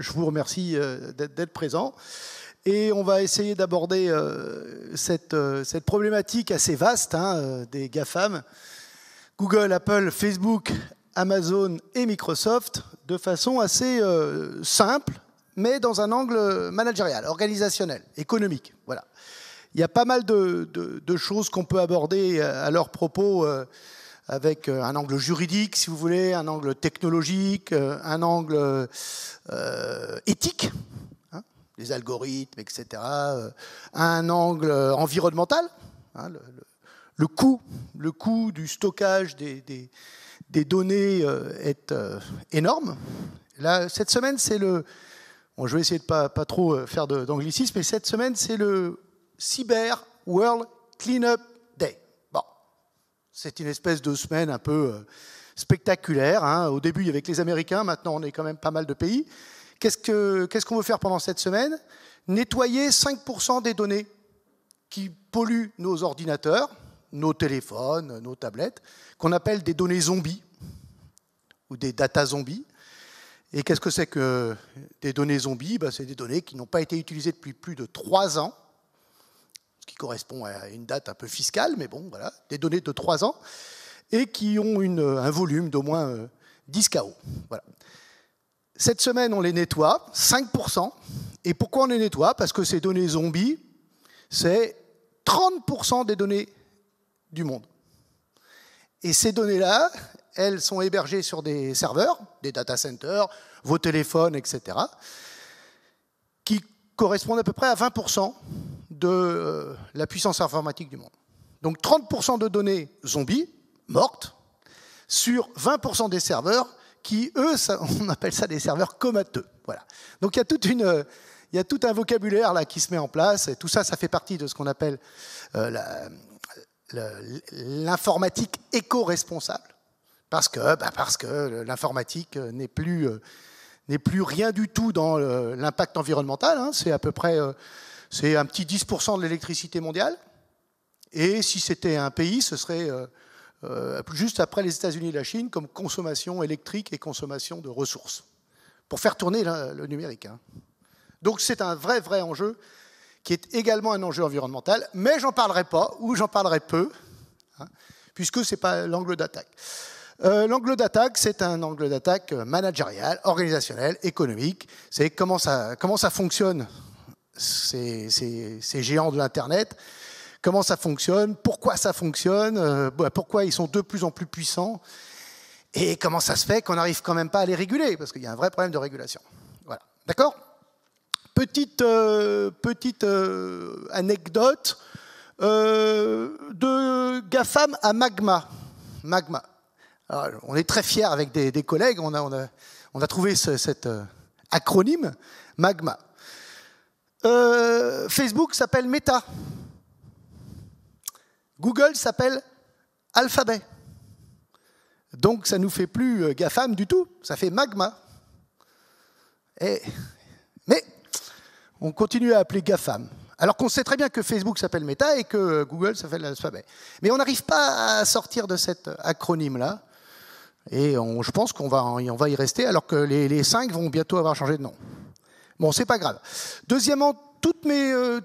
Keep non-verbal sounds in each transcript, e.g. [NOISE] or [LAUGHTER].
je vous remercie euh, d'être présent. Et on va essayer d'aborder euh, euh, cette, problématique assez vaste hein, des GAFAM, Google, Apple, Facebook, Amazon et Microsoft, de façon assez simple, mais dans un angle managérial, organisationnel, économique. Voilà. Il y a pas mal de, de choses qu'on peut aborder à leur propos avec euh, un angle juridique, si vous voulez, un angle technologique, euh, un angle euh, éthique, hein, les algorithmes, etc., un angle environnemental, hein, le, coût, le coût du stockage des, données est énorme. Là, cette semaine, c'est le... Bon, je vais essayer de pas, pas trop faire d'anglicisme, mais cette semaine, c'est le Cyber World Cleanup c'est une espèce de semaine un peu euh, spectaculaire. Hein. Au début, il y avait les Américains, maintenant on est quand même pas mal de pays. Qu'est-ce qu'on veut faire pendant cette semaine Nettoyer 5% des données qui polluent nos ordinateurs, nos téléphones, nos tablettes, qu'on appelle des données zombies ou des data zombies. Et qu'est-ce que c'est que euh, des données zombies ben, C'est des données qui n'ont pas été utilisées depuis plus de 3 ans qui correspond à une date un peu fiscale, mais bon, voilà, des données de 3 ans, et qui ont un volume d'au moins 10 euh, KO. Cette semaine, on les nettoie, 5%. Et pourquoi on les nettoie Parce que ces données zombies, c'est 30% des données du monde. Et ces données-là, elles sont hébergées sur des serveurs, des data centers, vos téléphones, etc., qui correspondent à peu près à 20% de euh, la puissance informatique du monde. Donc 30% de données zombies, mortes, sur 20% des serveurs qui, eux, [LAUGHS] on appelle ça des serveurs comateux. Voilà. Donc il y a toute une... Il y a tout un vocabulaire là qui se met en place, et tout ça, ça fait partie de ce qu'on appelle euh, l'informatique éco-responsable. Parce que, bah, parce que l'informatique n'est plus, euh, n'est plus rien du tout dans l'impact environnemental. Hein. C'est à peu près c'est un petit 10% de l'électricité mondiale. Et si c'était un pays, ce serait euh, euh, juste après les États-Unis et la Chine comme consommation électrique et consommation de ressources, pour faire tourner le numérique. Hein. Donc c'est un vrai, vrai enjeu qui est également un enjeu environnemental, mais j'en parlerai pas ou j'en parlerai peu, hein, puisque ce n'est pas l'angle d'attaque. Euh, l'angle d'attaque, c'est un angle d'attaque managérial, organisationnel, économique. C'est comment ça, comment ça fonctionne ces, géants de l'Internet, comment ça fonctionne, pourquoi ça fonctionne, euh, bah, pourquoi ils sont de plus en plus puissants, et comment ça se fait qu'on n'arrive quand même pas à les réguler, parce qu'il y a un vrai problème de régulation. Voilà. D'accord Petite, euh, petite euh, anecdote de GAFAM à Magma. Magma. on est très fiers avec des, collègues, on a, on a, on trouvé cet acronyme, Magma. Euh, Facebook s'appelle Meta. Google s'appelle Alphabet. Donc ça ne nous fait plus euh, GAFAM du tout, ça fait magma. mais on continue à appeler GAFAM. Alors qu'on sait très bien que Facebook s'appelle Meta et que euh, Google s'appelle Alphabet. Mais on n'arrive pas à sortir de cet acronyme-là. Et je pense qu'on va, y rester alors que les, les cinq vont bientôt avoir changé de nom. Bon, c'est pas grave. Deuxièmement, tous euh,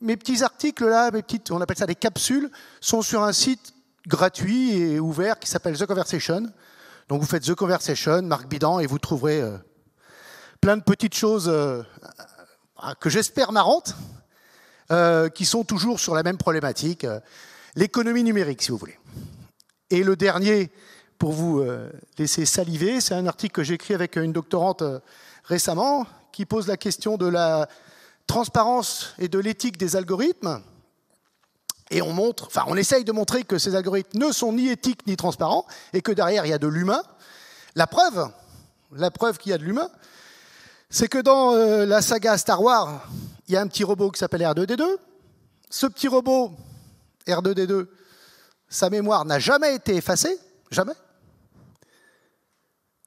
mes, petits articles là, mes petites, on appelle ça des capsules, sont sur un site gratuit et ouvert qui s'appelle The Conversation. Donc vous faites The Conversation, Marc Bidan, et vous trouverez euh, plein de petites choses euh, que j'espère marrantes, qui sont toujours sur la même problématique, l'économie numérique, si vous voulez. Et le dernier, pour vous laisser saliver, c'est un article que j'ai écrit avec une doctorante récemment, qui pose la question de la transparence et de l'éthique des algorithmes. Et on montre, enfin, on essaye de montrer que ces algorithmes ne sont ni éthiques ni transparents et que derrière il y a de l'humain. La preuve, la preuve qu'il y a de l'humain, c'est que dans euh, la saga Star Wars, il y a un petit robot qui s'appelle R2D2. Ce petit robot R2D2, sa mémoire n'a jamais été effacée, jamais.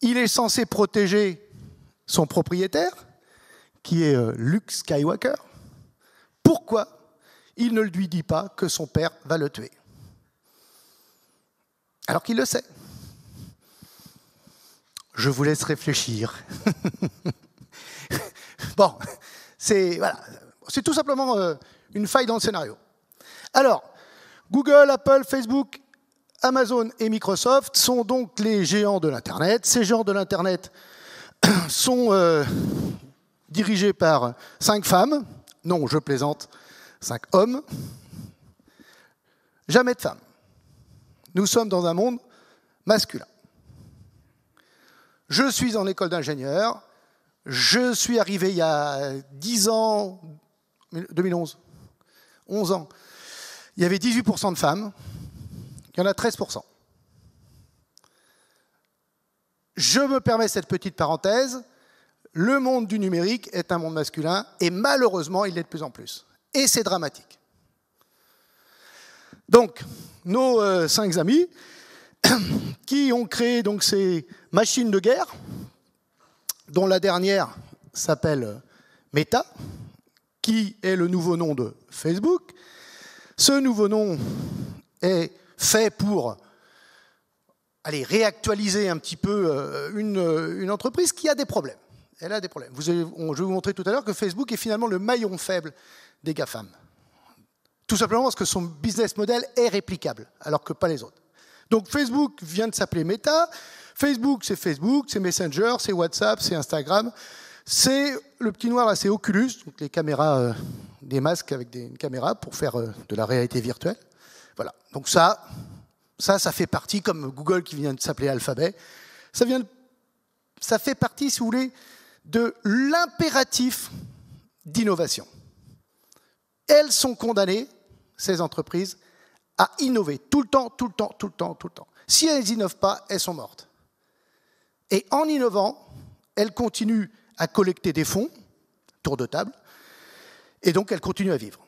Il est censé protéger son propriétaire qui est euh, Luke Skywalker, pourquoi il ne lui dit pas que son père va le tuer Alors qu'il le sait. Je vous laisse réfléchir. [LAUGHS] bon, c'est voilà, c'est tout simplement euh, une faille dans le scénario. Alors, Google, Apple, Facebook, Amazon et Microsoft sont donc les géants de l'Internet. Ces géants de l'Internet [COUGHS] sont euh, dirigé par cinq femmes, non, je plaisante, cinq hommes, jamais de femmes. Nous sommes dans un monde masculin. Je suis en école d'ingénieur, je suis arrivé il y a 10 ans, 2011, 11 ans, il y avait 18% de femmes, il y en a 13%. Je me permets cette petite parenthèse, le monde du numérique est un monde masculin et malheureusement, il l'est de plus en plus. Et c'est dramatique. Donc, nos euh, cinq amis [COUGHS] qui ont créé donc ces machines de guerre, dont la dernière s'appelle euh, Meta, qui est le nouveau nom de Facebook. Ce nouveau nom est fait pour aller réactualiser un petit peu euh, une entreprise qui a des problèmes elle a des problèmes. Vous je vais vous montrer tout à l'heure que Facebook est finalement le maillon faible des GAFAM. Tout simplement parce que son business model est réplicable, alors que pas les autres. Donc Facebook vient de s'appeler Meta. Facebook, c'est Facebook, c'est Messenger, c'est WhatsApp, c'est Instagram. C'est le petit noir là, c'est Oculus, donc les caméras, euh, des masques avec des caméras pour faire euh, de la réalité virtuelle. Voilà. Donc ça, ça, ça fait partie comme Google qui vient de s'appeler Alphabet. Ça vient, ça fait partie, si vous voulez, de l'impératif d'innovation. Elles sont condamnées, ces entreprises, à innover tout le temps, tout le temps, tout le temps, tout le temps. Si elles n'innovent pas, elles sont mortes. Et en innovant, elles continuent à collecter des fonds, tour de table, et donc elles continuent à vivre.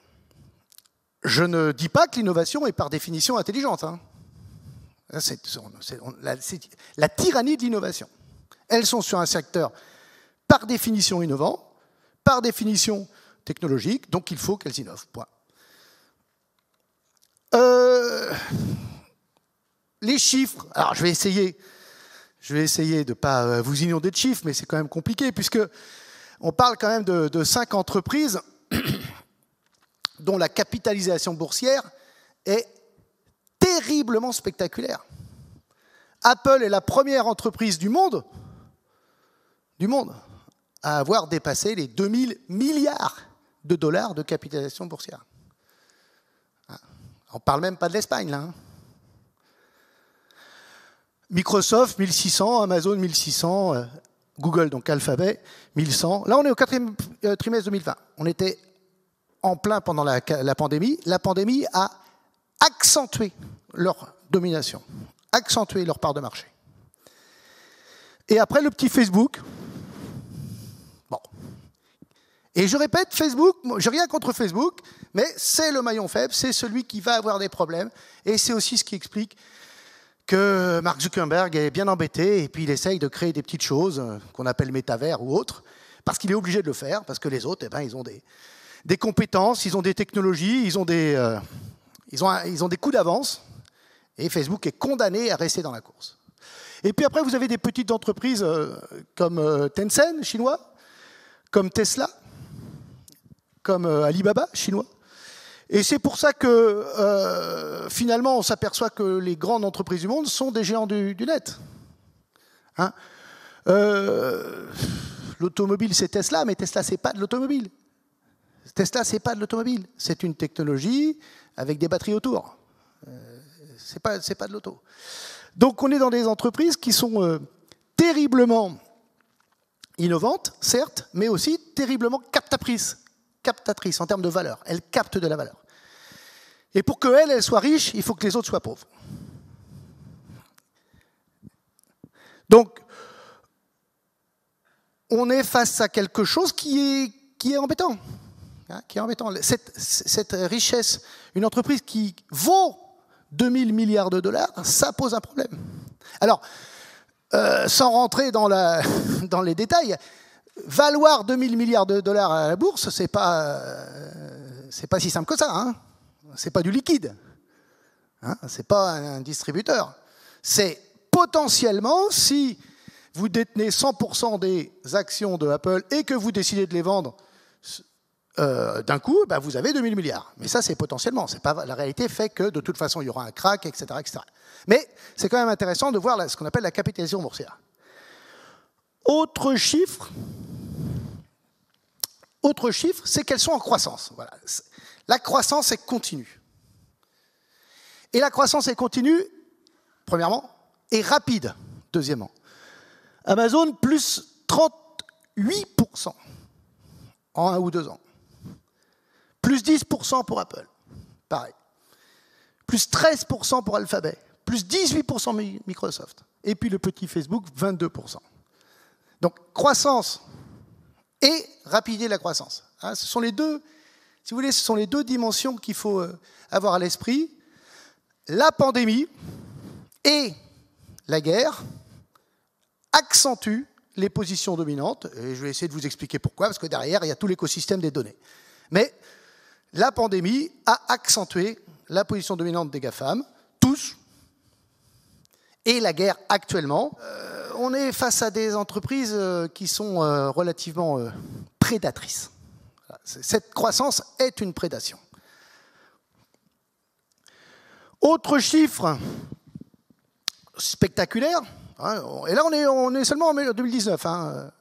Je ne dis pas que l'innovation est par définition intelligente. Hein. C'est la, la tyrannie de l'innovation. Elles sont sur un secteur par définition innovant, par définition technologique, donc il faut qu'elles innovent. Euh, les chiffres, alors je vais essayer, je vais essayer de ne pas euh, vous inonder de chiffres, mais c'est quand même compliqué, puisque on parle quand même de, de cinq entreprises [CLEARS THROAT] dont la capitalisation boursière est terriblement spectaculaire. Apple est la première entreprise du monde, du monde, à avoir dépassé les 2000 milliards de dollars de capitalisation boursière. Ah, on ne parle même pas de l'Espagne, là. Hein. Microsoft, 1600, Amazon, 1600, euh, Google, donc Alphabet, 1100. Là, on est au quatrième euh, trimestre 2020. On était en plein pendant la pandémie. La pandémie a accentué leur domination, accentué leur part de marché. Et après, le petit Facebook, et je répète, Facebook, je n'ai rien contre Facebook, mais c'est le maillon faible, c'est celui qui va avoir des problèmes, et c'est aussi ce qui explique que Mark Zuckerberg est bien embêté, et puis il essaye de créer des petites choses euh, qu'on appelle métavers ou autres, parce qu'il est obligé de le faire, parce que les autres, eh ben, ils ont des, compétences, ils ont des technologies, ils ont des, euh, ils ont ils ont des coups d'avance, et Facebook est condamné à rester dans la course. Et puis après, vous avez des petites entreprises euh, comme Tencent, chinois, comme Tesla, comme euh, Alibaba chinois. Et c'est pour ça que euh, finalement, on s'aperçoit que les grandes entreprises du monde sont des géants du, net. Hein. Euh, l'automobile, c'est Tesla, mais Tesla, c'est pas de l'automobile. Tesla, c'est pas de l'automobile. C'est une technologie avec des batteries autour. Euh, c'est pas, pas, de l'auto. Donc, on est dans des entreprises qui sont terriblement innovantes, certes, mais aussi terriblement captatrices, captatrice en termes de valeur. Elle capte de la valeur. Et pour qu'elle, elle soit riche, il faut que les autres soient pauvres. Donc, on est face à quelque chose qui est, qui est embêtant. Hein, qui est embêtant. Cette, richesse, une entreprise qui vaut 2000 milliards de dollars, ça pose un problème. Alors, euh, sans rentrer dans, la, [LAUGHS] dans les détails, valoir 2000 milliards de dollars à la bourse, c'est pas, euh, pas si simple que ça. Hein c'est pas du liquide. Hein. Ce n'est pas un distributeur. C'est potentiellement, si vous détenez 100% des actions de Apple et que vous décidez de les vendre euh, d'un coup, bah, vous avez 2000 milliards. Mais ça, c'est potentiellement. C'est pas, la réalité fait que, de toute façon, il y aura un crack, etc. etc. Mais c'est quand même intéressant de voir ce qu'on appelle la capitalisation boursière. Autre chiffre, autre chiffre, c'est qu'elles sont en croissance. La croissance est continue. Et la croissance est continue, premièrement, et rapide, deuxièmement. Amazon, plus 38% en un ou deux ans. Plus 10% pour Apple, pareil. Plus 13% pour Alphabet, plus 18% Microsoft. Et puis le petit Facebook, 22%. Donc croissance et rapidité de la croissance. Hein. ce sont les deux, si vous voulez, ce sont les deux dimensions qu'il faut euh, avoir à l'esprit. La pandémie et la guerre accentuent les positions dominantes, et je vais essayer de vous expliquer pourquoi, parce que derrière, il y a tout l'écosystème des données. Mais la pandémie a accentué la position dominante des GAFAM, tous, et la guerre actuellement. Euh, on est face à des entreprises euh, qui sont euh, relativement euh, prédatrices. Cette croissance est une prédation. Autre chiffre spectaculaire, hein, et là on est, seulement en 2019, hein,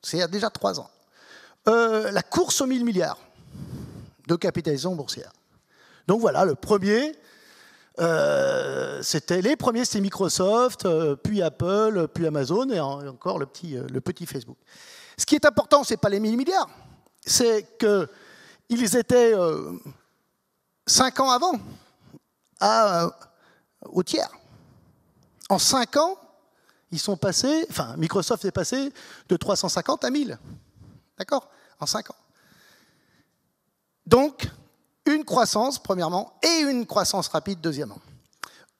c'est il y a déjà trois ans, la course aux 1000 milliards de capitalisation boursière. Donc voilà, le premier, euh, c'était les premiers, c'est Microsoft, euh, puis Apple, puis Amazon et encore le petit, euh, le petit Facebook. Ce qui est important, ce n'est pas les 1000 milliards, c'est qu'ils étaient 5 ans avant à, au tiers. En 5 ans, ils sont passés, enfin Microsoft est passé de 350 à 1000. D'accord En 5 ans. Donc, une croissance, premièrement, et une croissance rapide, deuxièmement.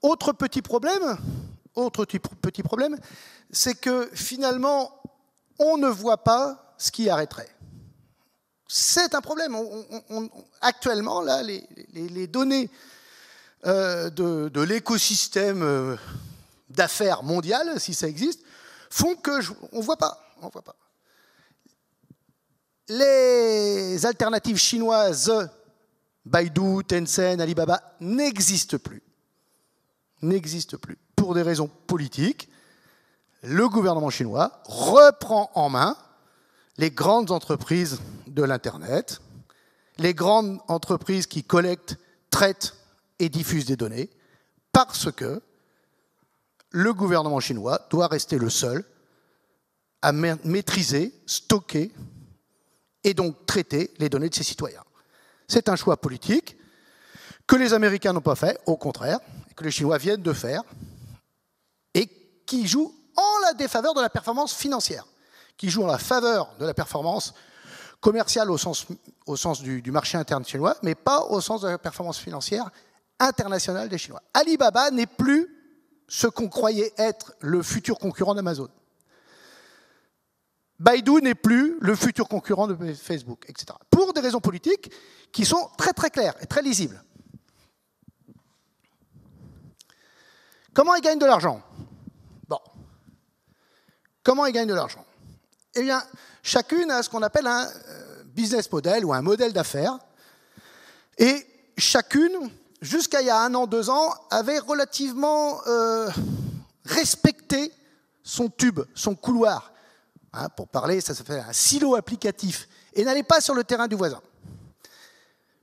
Autre petit problème, autre petit problème, c'est que finalement, on ne voit pas ce qui arrêterait. C'est un problème. actuellement, là, les, données euh, de, l'écosystème euh, d'affaires mondial, si ça existe, font que on voit pas, on voit pas. Les alternatives chinoises Baidu, Tencent, Alibaba n'existent plus. plus. Pour des raisons politiques, le gouvernement chinois reprend en main les grandes entreprises de l'Internet, les grandes entreprises qui collectent, traitent et diffusent des données, parce que le gouvernement chinois doit rester le seul à maîtriser, stocker et donc traiter les données de ses citoyens. C'est un choix politique que les Américains n'ont pas fait, au contraire, et que les Chinois viennent de faire, et qui joue en la défaveur de la performance financière, qui joue en la faveur de la performance commerciale au sens, du, du marché interne chinois, mais pas au sens de la performance financière internationale des Chinois. Alibaba n'est plus ce qu'on croyait être le futur concurrent d'Amazon. Baidu n'est plus le futur concurrent de Facebook, etc. Pour des raisons politiques qui sont très très claires et très lisibles. Comment ils gagnent de l'argent Bon. Comment ils gagnent de l'argent Eh bien, chacune a ce qu'on appelle un euh, business model ou un modèle d'affaires. Et chacune, jusqu'à il y a un an, deux ans, avait relativement euh, respecté son tube, son couloir. Hein, pour parler, ça se fait un silo applicatif. Et n'allez pas sur le terrain du voisin.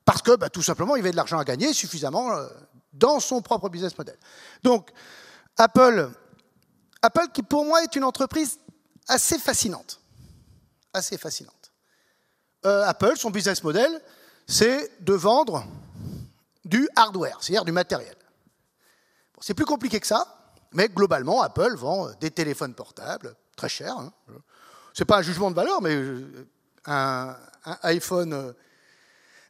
Parce que bah, tout simplement, il y avait de l'argent à gagner suffisamment euh, dans son propre business model. Donc, Apple, Apple qui pour moi est une entreprise assez fascinante. Assez fascinante. Euh, Apple, son business model, c'est de vendre du hardware, c'est-à-dire du matériel. c'est plus compliqué que ça, mais globalement, Apple vend euh, des téléphones portables, très chers, hein, n'est pas un jugement de valeur, mais euh, un, iPhone euh,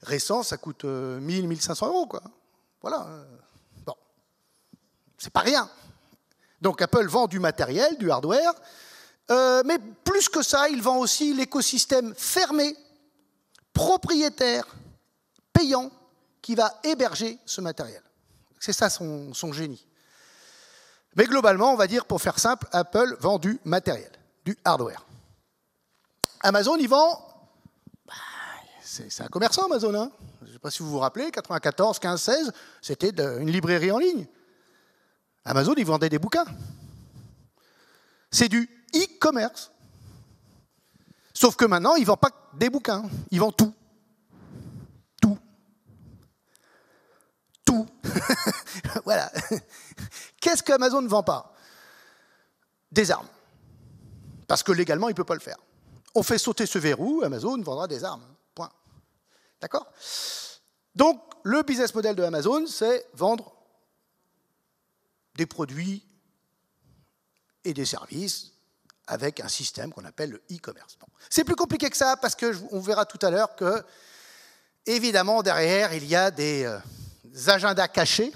récent, ça coûte 1000, euh, 1500 euros. Quoi. Voilà. Bon. C'est pas rien. Donc Apple vend du matériel, du hardware, mais plus que ça, il vend aussi l'écosystème fermé, propriétaire, payant, qui va héberger ce matériel. C'est ça son génie. Mais globalement, on va dire, pour faire simple, Apple vend du matériel, du hardware. Amazon, ils vend bah, c'est un commerçant, Amazon. Hein. Je ne sais pas si vous vous rappelez, 94, 15, 16, c'était une librairie en ligne. Amazon, ils vendaient des bouquins. C'est du e-commerce. Sauf que maintenant, ils ne vendent pas des bouquins, ils vendent tout. Tout. Tout. [LAUGHS] voilà. Qu'est-ce qu'Amazon ne vend pas Des armes. Parce que légalement, il ne peut pas le faire on fait sauter ce verrou, Amazon vendra des armes. Point. D'accord Donc, le business model de Amazon, c'est vendre des produits et des services avec un système qu'on appelle le e-commerce. C'est plus compliqué que ça parce qu'on verra tout à l'heure que, évidemment, derrière, il y a des, euh, agendas cachés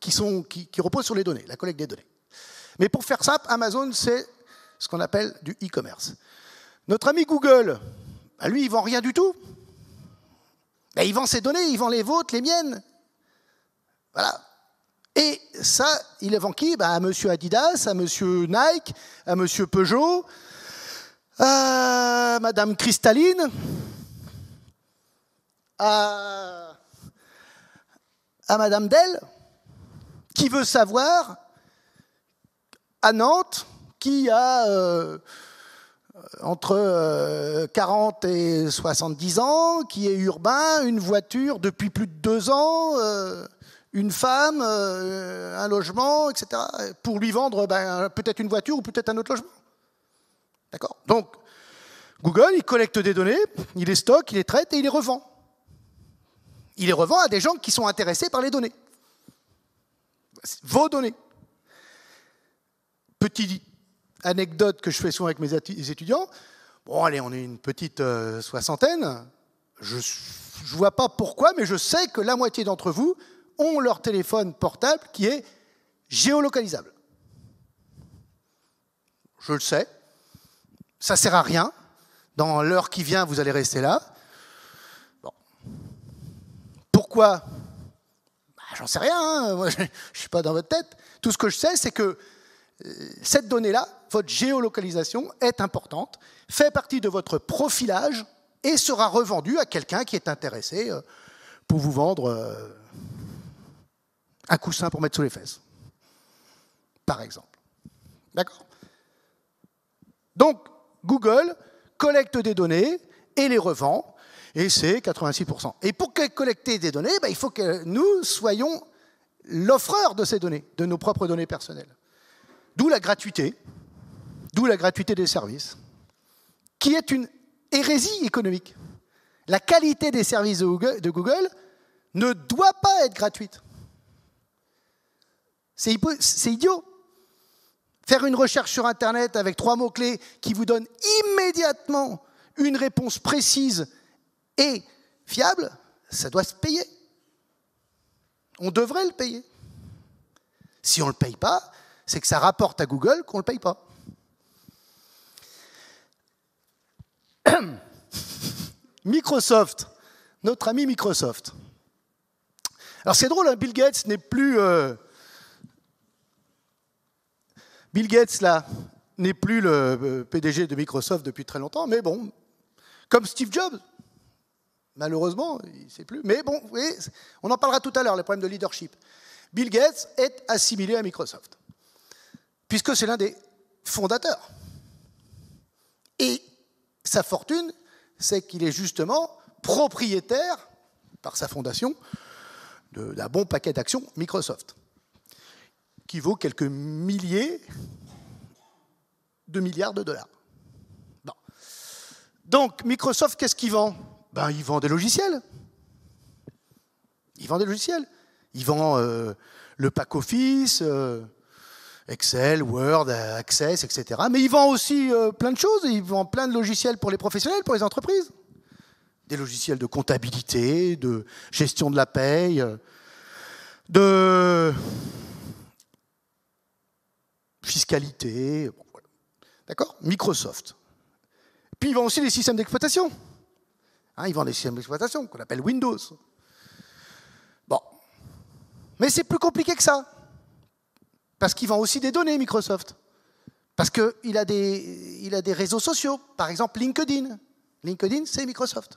qui, qui reposent sur les données, la collecte des données. Mais pour faire ça, Amazon, c'est ce qu'on appelle du e-commerce. Notre ami Google, bah, lui, il vend rien du tout. Mais il vend ses données, il vend les vôtres, les miennes. Voilà. Et ça, il les vend qui bah, À monsieur Adidas, à monsieur Nike, à monsieur Peugeot, à madame Cristalline, à, à madame Dell, qui veut savoir à Nantes qui a. Euh, entre 40 euh, et 70 ans, qui est urbain, une voiture depuis plus de deux ans, euh, une femme, euh, un logement, etc., pour lui vendre ben, peut-être une voiture ou peut-être un autre logement. D'accord Donc, Google, il collecte des données, il les stocke, il les traite et il les revend. Il les revend à des gens qui sont intéressés par les données. Vos données. Petit anecdote que je fais souvent avec mes étudiants. Bon, allez, on est une petite euh, soixantaine. Je ne vois pas pourquoi, mais je sais que la moitié d'entre vous ont leur téléphone portable qui est géolocalisable. Je le sais. Ça ne sert à rien. Dans l'heure qui vient, vous allez rester là. Pourquoi bah, J'en sais rien. Hein. [LAUGHS] je ne suis pas dans votre tête. Tout ce que je sais, c'est que euh, cette donnée-là, votre géolocalisation est importante, fait partie de votre profilage et sera revendue à quelqu'un qui est intéressé euh, pour vous vendre euh, un coussin pour mettre sous les fesses, par exemple. D'accord Donc, Google collecte des données et les revend, et c'est 86%. Et pour collecter des données, ben, il faut que nous soyons l'offreur de ces données, de nos propres données personnelles. D'où la gratuité, d'où la gratuité des services, qui est une hérésie économique. La qualité des services de Google, ne doit pas être gratuite. C'est idiot. Faire une recherche sur Internet avec trois mots-clés qui vous donnent immédiatement une réponse précise et fiable, ça doit se payer. On devrait le payer. Si on ne le paye pas, c'est que ça rapporte à Google qu'on ne le paye pas. Microsoft, notre ami Microsoft. Alors c'est drôle, hein, Bill Gates n'est plus... Euh, Bill Gates, là, n'est plus le euh, PDG de Microsoft depuis très longtemps, mais bon, comme Steve Jobs, malheureusement, il ne sait plus, mais bon, on en parlera tout à l'heure, les problèmes de leadership. Bill Gates est assimilé à Microsoft, puisque c'est l'un des fondateurs. Et sa fortune c'est qu'il est justement propriétaire, par sa fondation, d'un bon paquet d'actions Microsoft, qui vaut quelques milliers de milliards de dollars. Donc, Microsoft, qu'est-ce qu'il vend ben, Il vend des logiciels. Il vend des logiciels. Il vend euh, le pack office. Euh, Excel, Word, Access, etc. Mais ils vendent aussi euh, plein de choses, ils vendent plein de logiciels pour les professionnels, pour les entreprises. Des logiciels de comptabilité, de gestion de la paye, euh, de fiscalité, d'accord Microsoft. Puis ils vendent aussi des systèmes d'exploitation. Hein, ils vendent des systèmes d'exploitation qu'on appelle Windows. Bon. Mais c'est plus compliqué que ça. Parce qu'il vend aussi des données, Microsoft. Parce qu'il a, des, il a des réseaux sociaux. Par exemple, LinkedIn. LinkedIn, c'est Microsoft.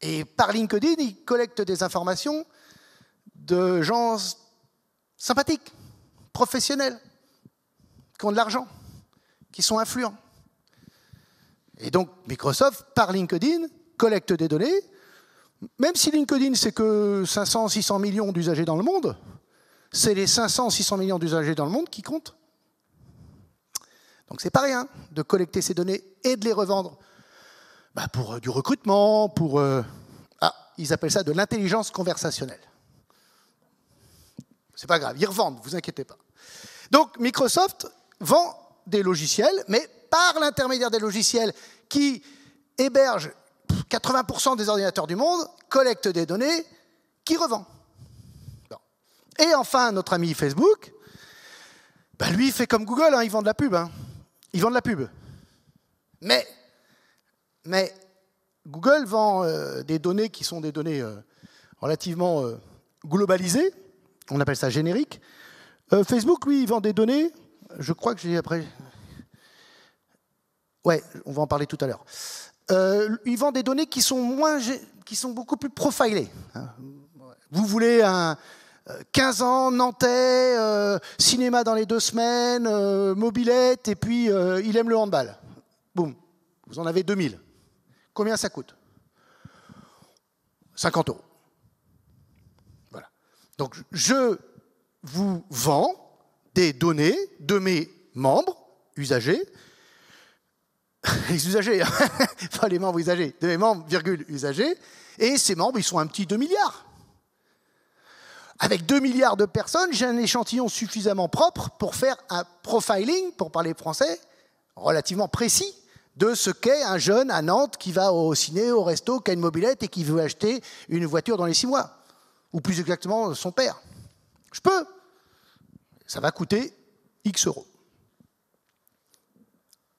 Et par LinkedIn, il collecte des informations de gens sympathiques, professionnels, qui ont de l'argent, qui sont influents. Et donc, Microsoft, par LinkedIn, collecte des données. Même si LinkedIn, c'est que 500, 600 millions d'usagers dans le monde, c'est les 500, 600 millions d'usagers dans le monde qui comptent. Donc c'est pas rien de collecter ces données et de les revendre bah, pour euh, du recrutement, pour... Euh, ah, ils appellent ça de l'intelligence conversationnelle. C'est pas grave, ils revendent, vous inquiétez pas. Donc Microsoft vend des logiciels, mais par l'intermédiaire des logiciels qui hébergent 80% des ordinateurs du monde, collecte des données, qui revend. Et enfin, notre ami Facebook, bah, lui, il fait comme Google, hein, il vend de la pub. Hein. Il vend de la pub. Mais, mais Google vend euh, des données qui sont des données euh, relativement euh, globalisées. On appelle ça générique. Facebook, lui, il vend des données. Je crois que j'ai après. Ouais, on va en parler tout à l'heure. il vend des données qui sont moins, qui sont beaucoup plus profilées. Hein. Vous voulez un, 15 ans, Nantais, euh, cinéma dans les deux semaines, euh, mobilette, et puis euh, il aime le handball. Boum, vous en avez 2000. Combien ça coûte 50 euros. Voilà. Donc je vous vends des données de mes membres, usagers, [LAUGHS] les usagers, pas hein. [LAUGHS] les membres usagers, de mes membres, virgule, usagers, et ces membres, ils sont un petit 2 milliards. Avec 2 milliards de personnes, j'ai un échantillon suffisamment propre pour faire un profiling, pour parler français, relativement précis de ce qu'est un jeune à Nantes qui va au ciné, au resto, qui a une mobilette et qui veut acheter une voiture dans les 6 mois. Ou plus exactement, son père. Je peux. Ça va coûter X euros.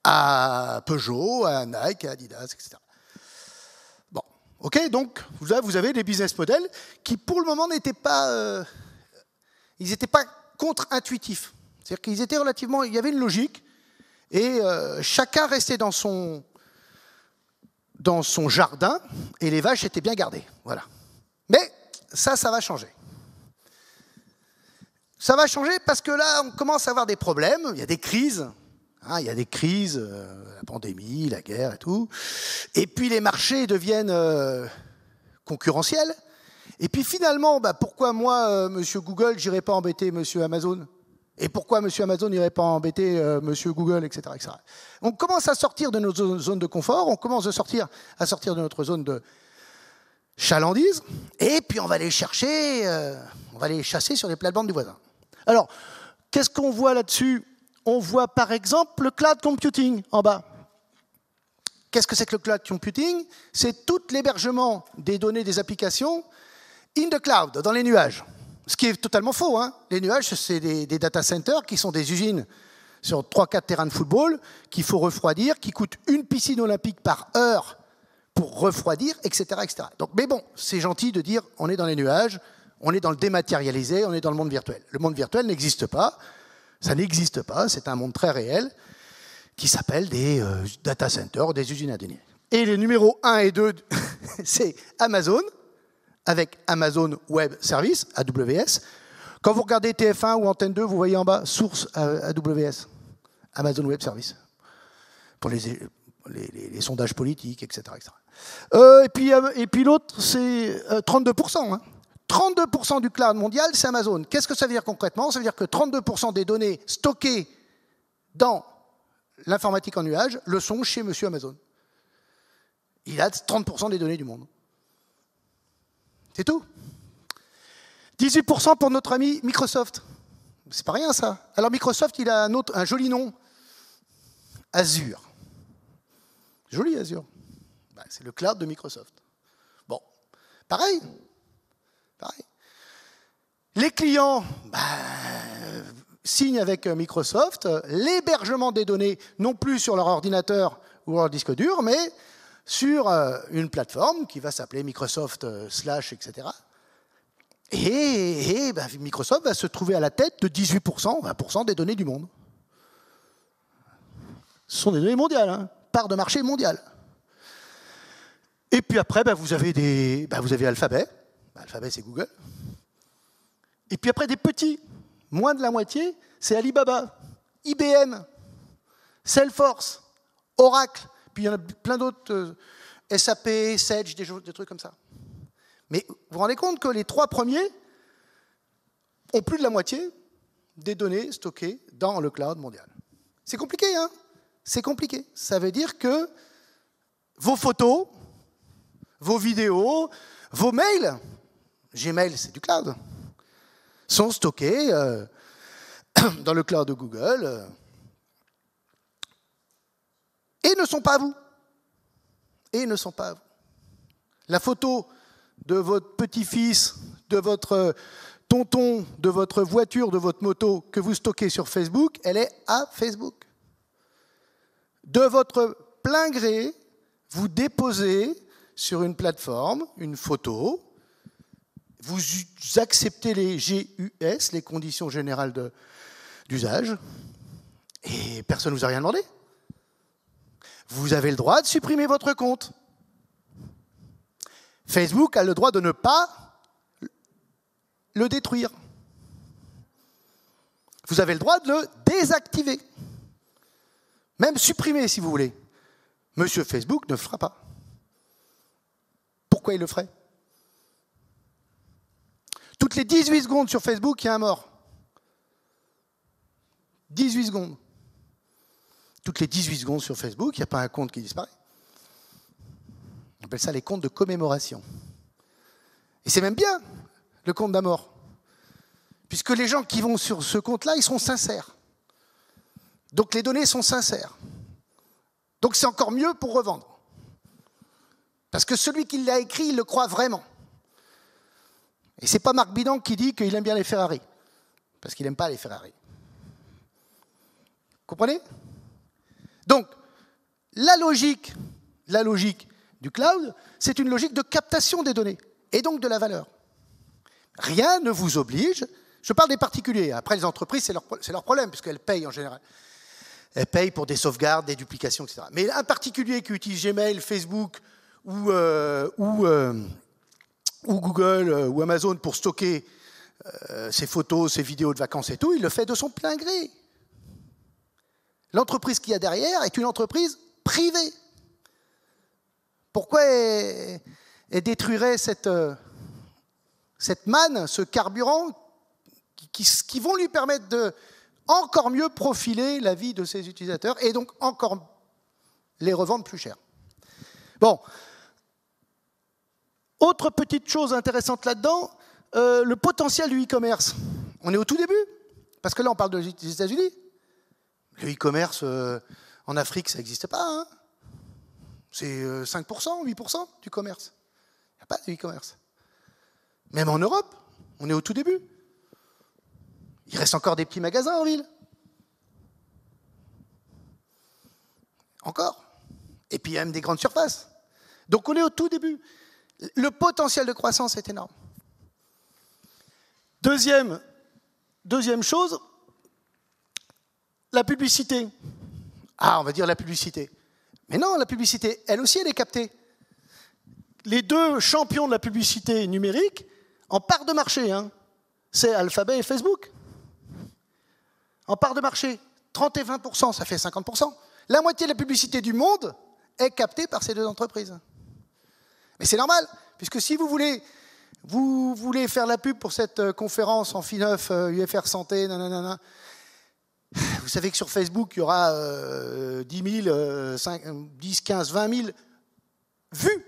À Peugeot, à Nike, à Adidas, etc. Ok, donc vous avez des business models qui, pour le moment, n'étaient euh, pas, contre-intuitifs. C'est-à-dire qu'ils étaient relativement, il y avait une logique, et euh, chacun restait dans son, dans son jardin, et les vaches étaient bien gardées. Voilà. Mais ça, ça va changer. Ça va changer parce que là, on commence à avoir des problèmes, il y a des crises, Hein, il y a des crises, euh, la pandémie, la guerre et tout. Et puis les marchés deviennent euh, concurrentiels. Et puis finalement, bah, pourquoi moi, euh, monsieur Google, j'irai pas embêter monsieur Amazon Et pourquoi monsieur Amazon n'irait pas embêter monsieur Google, etc., On commence à sortir de notre zone de confort, on commence à sortir, à sortir de notre zone de chalandise, et puis on va aller chercher, on va aller chasser sur les plates-bandes du voisin. Alors, qu'est-ce qu'on voit là-dessus on voit par exemple le cloud computing en bas. Qu'est-ce que c'est que le cloud computing C'est tout l'hébergement des données des applications in the cloud, dans les nuages. Ce qui est totalement faux. Hein. les nuages, c'est des, data centers qui sont des usines sur 3-4 terrains de football qu'il faut refroidir, qui coûtent une piscine olympique par heure pour refroidir, etc. etc. Donc, mais bon, c'est gentil de dire on est dans les nuages, on est dans le dématérialisé, on est dans le monde virtuel. Le monde virtuel n'existe pas. Ça n'existe pas, c'est un monde très réel qui s'appelle des euh, data centers, des usines à données. Et les numéros 1 et 2, [LAUGHS] c'est Amazon, avec Amazon Web Service, AWS. Quand vous regardez TF1 ou Antenne 2, vous voyez en bas source euh, AWS, Amazon Web Service, pour les, sondages politiques, etc. Euh, et puis, et puis l'autre, c'est 32%. Hein. 32% du cloud mondial, c'est Amazon. Qu'est-ce que ça veut dire concrètement Ça veut dire que 32% des données stockées dans l'informatique en nuage le sont chez Monsieur Amazon. Il a 30% des données du monde. C'est tout. 18% pour notre ami Microsoft. C'est pas rien ça. Alors Microsoft, il a un, autre, un joli nom. Azure. Joli Azure. Bah, c'est le cloud de Microsoft. Bon, pareil, les clients bah, signent avec euh, Microsoft l'hébergement des données, non plus sur leur ordinateur ou leur disque dur, mais sur euh, une plateforme qui va s'appeler Microsoft euh, slash, etc. Et, bah, Microsoft va se trouver à la tête de 18%, 20% des données du monde. Ce sont des données mondiales, hein. part de marché mondial. Et puis après, bah, vous, avez des, vous avez Alphabet, Alphabet, c'est Google. Et puis après, des petits, moins de la moitié, c'est Alibaba, IBM, Salesforce, Oracle, puis il y en a plein d'autres, euh, SAP, Sage, des, des trucs comme ça. Mais vous vous rendez compte que les trois premiers ont plus de la moitié des données stockées dans le cloud mondial. C'est compliqué, hein C'est compliqué. Ça veut dire que vos photos, vos vidéos, vos mails, Gmail, c'est du cloud, sont stockés euh, [CLEARS THROAT] dans le cloud de Google euh, et ne sont pas à vous. Et ne sont pas à vous. La photo de votre petit-fils, de votre euh, tonton, de votre voiture, de votre moto que vous stockez sur Facebook, elle est à Facebook. De votre plein gré, vous déposez sur une plateforme une photo, vous acceptez les GUS, les conditions générales d'usage, et personne ne vous a rien demandé. Vous avez le droit de supprimer votre compte. Facebook a le droit de ne pas le détruire. Vous avez le droit de le désactiver. Même supprimer si vous voulez. Monsieur Facebook ne le fera pas. Pourquoi il le ferait toutes les 18 secondes sur Facebook, il y a un mort. 18 secondes. Toutes les 18 secondes sur Facebook, il n'y a pas un compte qui disparaît. On appelle ça les comptes de commémoration. Et c'est même bien, le compte d'un mort. Puisque les gens qui vont sur ce compte-là, ils sont sincères. Donc les données sont sincères. Donc c'est encore mieux pour revendre. Parce que celui qui l'a écrit, il le croit vraiment. Et ce n'est pas Marc Bidan qui dit qu'il aime bien les Ferrari, parce qu'il n'aime pas les Ferrari. comprenez Donc, la logique, la logique du cloud, c'est une logique de captation des données, et donc de la valeur. Rien ne vous oblige, je parle des particuliers, après les entreprises, c'est leur, problème, puisqu'elles payent en général. Elles payent pour des sauvegardes, des duplications, etc. Mais un particulier qui utilise Gmail, Facebook ou, euh, ou euh, ou Google euh, ou Amazon pour stocker euh, ses photos, ses vidéos de vacances et tout, il le fait de son plein gré. L'entreprise qu'il y a derrière est une entreprise privée. Pourquoi elle, détruirait cette, euh, cette manne, ce carburant qui, qui, vont lui permettre de encore mieux profiler la vie de ses utilisateurs et donc encore les revendre plus cher Bon, autre petite chose intéressante là-dedans, euh, le potentiel du e-commerce. On est au tout début, parce que là on parle des États-Unis. Le e-commerce euh, en Afrique, ça n'existe pas. Hein. C'est 5%, euh, 8% du commerce. Il n'y a pas de e-commerce. Même en Europe, on est au tout début. Il reste encore des petits magasins en ville. Encore. Et puis il y a même des grandes surfaces. Donc on est au tout début. Le potentiel de croissance est énorme. Deuxième, chose, la publicité. Ah, on va dire la publicité. Mais non, la publicité, elle aussi, elle est captée. Les deux champions de la publicité numérique, en part de marché, hein, c'est Alphabet et Facebook. En part de marché, 30 et 20 ça fait 50 La moitié de la publicité du monde est captée par ces deux entreprises. Mais c'est normal, puisque si vous voulez, vous voulez faire la pub pour cette euh, conférence en phi 9 UFR Santé, nanana, vous savez que sur Facebook, il y aura 10 000, 10, 15, 20 000 vues.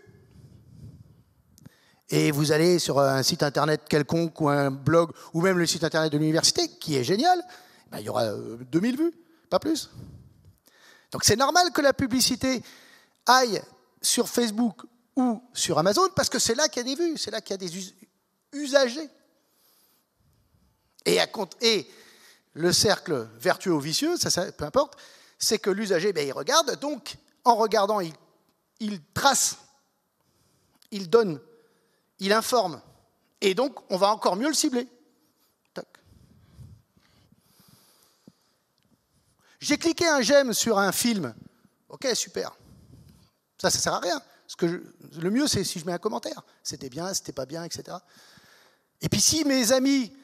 Et vous allez sur euh, un site internet quelconque ou un blog ou même le site internet de l'université, qui est génial, ben, il y aura 2000 euh, vues, pas plus. Donc c'est normal que la publicité aille sur Facebook ou sur Amazon, parce que c'est là qu'il y a des vues, c'est là qu'il y a des usagers. Et, le cercle vertueux ou vicieux, ça, peu importe, c'est que l'usager, ben, il regarde, donc en regardant, il, il trace, il donne, il informe, et donc on va encore mieux le cibler. J'ai cliqué un j'aime sur un film. Ok, super. Ça, ça sert à rien que le mieux, c'est si je mets un commentaire. C'était bien, c'était pas bien, etc. Et puis si mes amis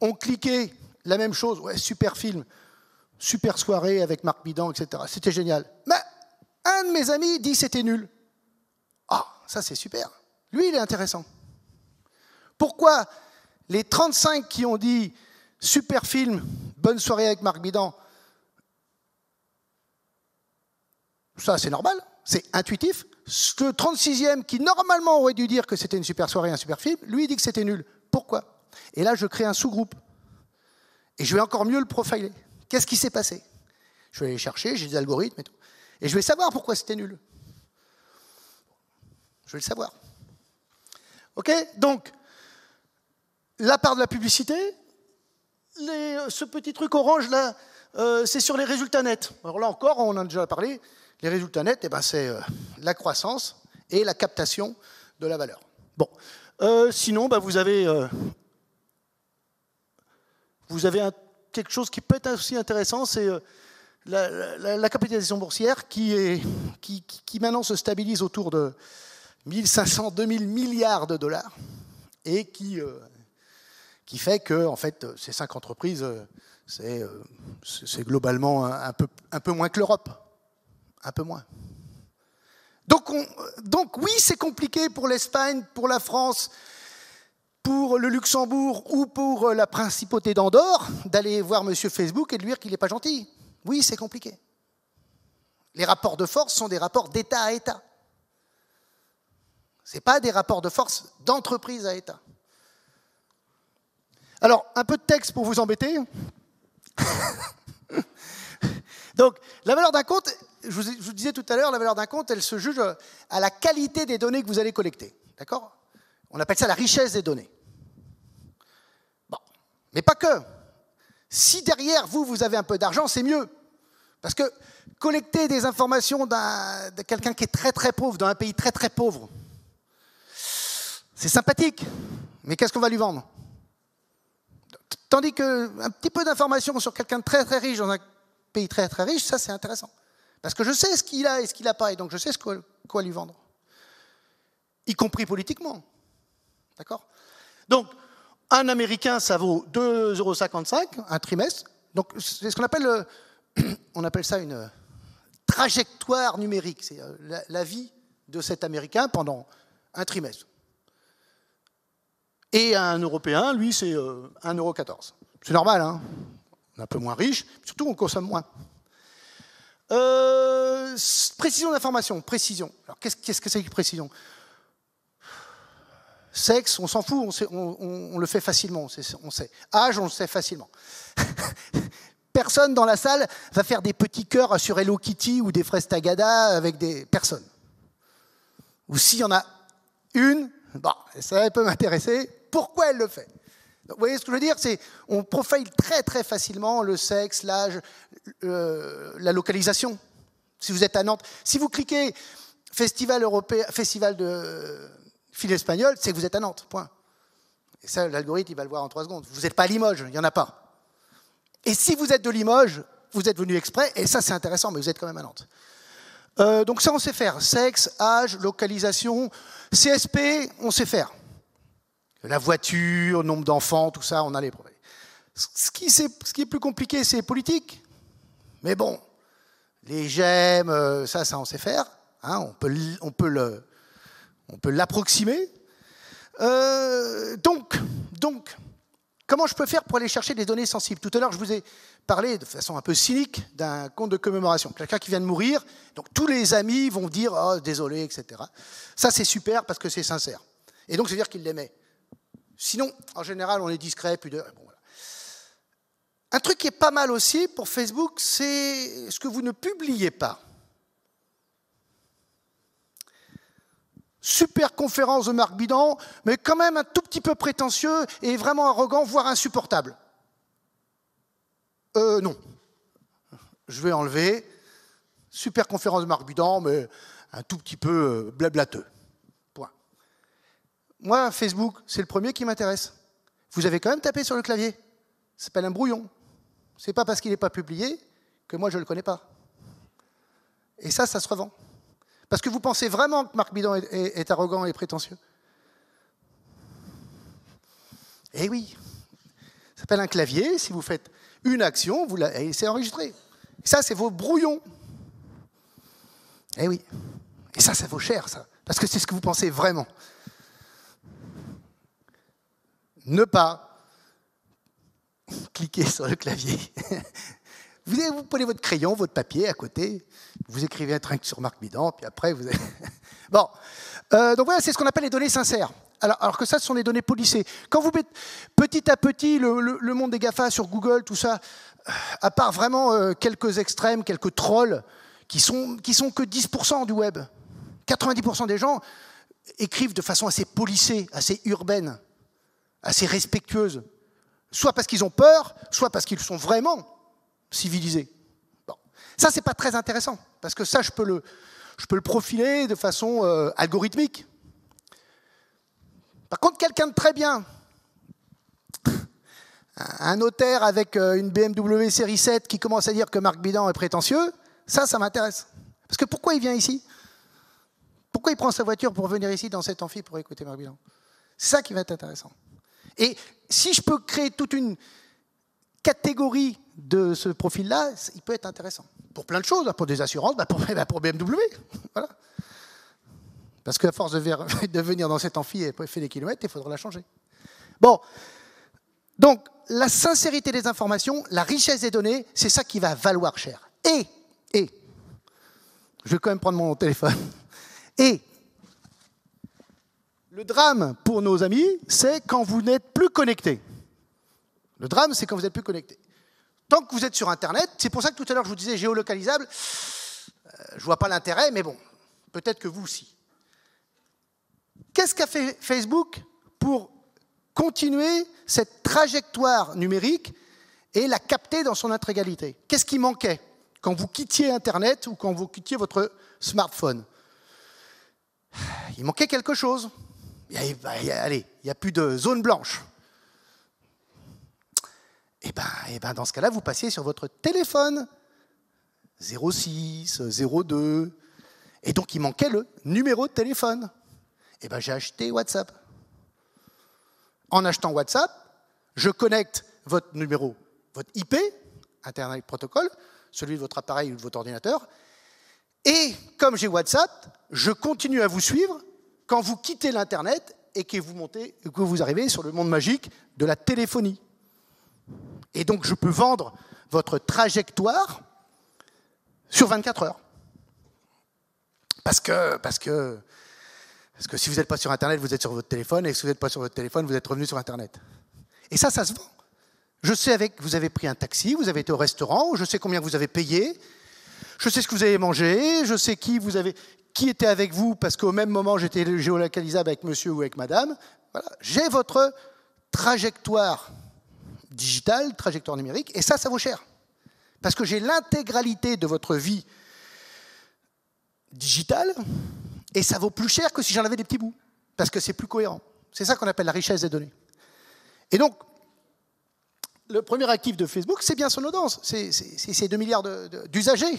ont cliqué la même chose, ouais, super film, super soirée avec Marc Bidan, etc. C'était génial. Mais un de mes amis dit c'était nul. Ah, ça c'est super. Lui, il est intéressant. Pourquoi les 35 qui ont dit super film, bonne soirée avec Marc Bidan, ça c'est normal c'est intuitif. Ce 36e, qui normalement aurait dû dire que c'était une super soirée, un super film, lui dit que c'était nul. Pourquoi Et là, je crée un sous-groupe. Et je vais encore mieux le profiler. Qu'est-ce qui s'est passé Je vais aller chercher, j'ai des algorithmes et tout. Et je vais savoir pourquoi c'était nul. Je vais le savoir. OK Donc, la part de la publicité, ce petit truc orange là, euh, c'est sur les résultats nets. Alors là encore, on en a déjà parlé, les résultats nets, eh ben, c'est euh, la croissance et la captation de la valeur. Bon. Euh, sinon, bah, euh, vous avez, un, quelque chose qui peut être aussi intéressant, c'est la, capitalisation boursière qui, est, qui, maintenant se stabilise autour de 1500, 2000 milliards de dollars et qui, qui fait que en fait, ces cinq entreprises, c'est globalement un, peu, un peu moins que l'Europe un peu moins. Donc, oui, c'est compliqué pour l'Espagne, pour la France, pour le Luxembourg ou pour la principauté d'Andorre d'aller voir Monsieur Facebook et de lui dire qu'il n'est pas gentil. Oui, c'est compliqué. Les rapports de force sont des rapports d'État à État. Ce pas des rapports de force d'entreprise à État. Alors, un peu de texte pour vous embêter. [LAUGHS] Donc, la valeur d'un compte, je vous, disais tout à l'heure, la valeur d'un compte, elle se juge euh, à la qualité des données que vous allez collecter. D'accord On appelle ça la richesse des données. Bon, mais pas que. Si derrière vous, vous avez un peu d'argent, c'est mieux. Parce que collecter des informations de quelqu'un qui est très très pauvre, dans un pays très très pauvre, c'est sympathique. Mais qu'est-ce qu'on va lui vendre Tandis qu'un petit peu d'informations sur quelqu'un de très très riche dans un pays très très riche, ça c'est intéressant. Parce que je sais ce qu'il a et ce qu'il n'a pas, et donc je sais ce quoi, lui vendre. Y compris politiquement. D'accord Donc, un Américain, ça vaut 2,55 euros, un trimestre. Donc, c'est ce qu'on appelle, euh, [CLEARS THROAT] on appelle ça une euh, trajectoire numérique. C'est euh, la, vie de cet Américain pendant un trimestre. Et un Européen, lui, c'est euros. C'est normal, hein on est un peu moins riche, surtout on consomme moins. Euh, précision d'information, précision. Alors qu'est-ce, que c'est que précision Sexe, on s'en fout, on, le fait facilement, on sait. Âge, on le sait facilement. [LAUGHS] Personne dans la salle va faire des petits cœurs sur Hello Kitty ou des fraises tagada avec des personnes. Ou s'il y en a une, bah, ça peut m'intéresser, pourquoi elle le fait vous voyez ce que je veux dire on profile très très facilement le sexe, l'âge, euh, la localisation. Si vous êtes à Nantes, si vous cliquez festival européen, festival de film espagnol, c'est que vous êtes à Nantes. Point. Et ça, l'algorithme, il va le voir en trois secondes. Vous n'êtes pas à Limoges, il n'y en a pas. Et si vous êtes de Limoges, vous êtes venu exprès, et ça c'est intéressant, mais vous êtes quand même à Nantes. Euh, donc ça, on sait faire. Sexe, âge, localisation, CSP, on sait faire la voiture, nombre d'enfants, tout ça, on a les problèmes. Ce qui, est, plus compliqué, c'est politique. Mais bon, les j'aime, euh, ça, ça, on sait faire. Hein, on peut, l'approximer. Euh, donc, donc, comment je peux faire pour aller chercher des données sensibles Tout à l'heure, je vous ai parlé de façon un peu cynique d'un compte de commémoration. Quelqu'un qui vient de mourir, donc tous les amis vont dire oh, désolé, etc. Ça, c'est super parce que c'est sincère. Et donc, c'est-à-dire qu'il l'aimait. Sinon, en général, on est discret, Un truc qui est pas mal aussi pour Facebook, c'est ce que vous ne publiez pas. Super conférence de Marc Bidan, mais quand même un tout petit peu prétentieux et vraiment arrogant, voire insupportable. Euh, non. Je vais enlever. Super conférence de Marc Bidan, mais un tout petit peu euh, blablateux. Moi, Facebook, c'est le premier qui m'intéresse. Vous avez quand même tapé sur le clavier. Ça s'appelle un brouillon. C'est pas parce qu'il n'est pas publié que moi je ne le connais pas. Et ça, ça se revend. Parce que vous pensez vraiment que Marc Bidon est, arrogant et prétentieux. Eh oui. Ça s'appelle un clavier. Si vous faites une action, vous la, et c'est enregistré. Ça, c'est vos brouillons. Eh oui. Et ça, ça vaut cher, ça. Parce que c'est ce que vous pensez vraiment ne pas cliquer sur le clavier. [LAUGHS] Vous, vous prenez votre crayon, votre papier à côté, vous écrivez un truc sur Marc Bidan, puis après vous. [LAUGHS] bon, euh, donc voilà, c'est ce qu'on appelle les données sincères. Alors, que ça, ce sont les données polissées. Quand vous mettez petit à petit le, monde des GAFA sur Google, tout ça, euh, à part vraiment euh, quelques extrêmes, quelques trolls, qui sont, qui sont que 10% du web, 90% des gens écrivent de façon assez policée, assez urbaine assez respectueuse, soit parce qu'ils ont peur, soit parce qu'ils sont vraiment civilisés. Bon. Ça, c'est pas très intéressant, parce que ça, je peux le, je peux le profiler de façon euh, algorithmique. Par contre, quelqu'un de très bien, [LAUGHS] un notaire avec euh, une BMW série 7 qui commence à dire que Marc Bidan est prétentieux, ça, ça m'intéresse. Parce que pourquoi il vient ici Pourquoi il prend sa voiture pour venir ici dans cet amphi pour écouter Marc Bidan C'est ça qui va être intéressant. Et si je peux créer toute une catégorie de ce profil-là, il peut être intéressant. Pour plein de choses, pour des assurances, bah, pour, [LAUGHS] BMW. Bah, voilà. Parce qu'à force [LAUGHS] de venir dans cet amphi et faire des kilomètres, il faudra la changer. Bon, donc la sincérité des informations, la richesse des données, c'est ça qui va valoir cher. Et, et, je vais quand même prendre mon téléphone. Et le drame pour nos amis, c'est quand vous n'êtes plus connecté. Le drame, c'est quand vous n'êtes plus connecté. Tant que vous êtes sur Internet, c'est pour ça que tout à l'heure je vous disais géolocalisable, euh, je ne vois pas l'intérêt, mais bon, peut-être que vous aussi. Qu'est-ce qu'a fait Facebook pour continuer cette trajectoire numérique et la capter dans son intégralité Qu'est-ce qui manquait quand vous quittiez Internet ou quand vous quittiez votre smartphone Il manquait quelque chose allez, il n'y a plus de zone blanche. Et eh ben, et eh ben dans ce cas-là, vous passez sur votre téléphone 06, 02. Et donc il manquait le numéro de téléphone. Et eh ben j'ai acheté WhatsApp. En achetant WhatsApp, je connecte votre numéro, votre IP, Internet Protocol, celui de votre appareil ou de votre ordinateur. Et comme j'ai WhatsApp, je continue à vous suivre quand vous quittez l'Internet et que vous, montez, que vous arrivez sur le monde magique de la téléphonie. Et donc, je peux vendre votre trajectoire sur 24 heures. Parce que, parce que, parce que si vous n'êtes pas sur Internet, vous êtes sur votre téléphone, et si vous n'êtes pas sur votre téléphone, vous êtes revenu sur Internet. Et ça, ça se vend. Je sais avec, vous avez pris un taxi, vous avez été au restaurant, je sais combien vous avez payé, je sais ce que vous avez mangé, je sais qui vous avez, qui était avec vous, parce qu'au même moment j'étais géolocalisable avec monsieur ou avec madame. J'ai votre trajectoire digitale, trajectoire numérique, et ça, ça vaut cher. Parce que j'ai l'intégralité de votre vie digitale, et ça vaut plus cher que si j'en avais des petits bouts, parce que c'est plus cohérent. C'est ça qu'on appelle la richesse des données. Et donc, le premier actif de Facebook, c'est bien son audience, c'est ses 2 milliards d'usagers,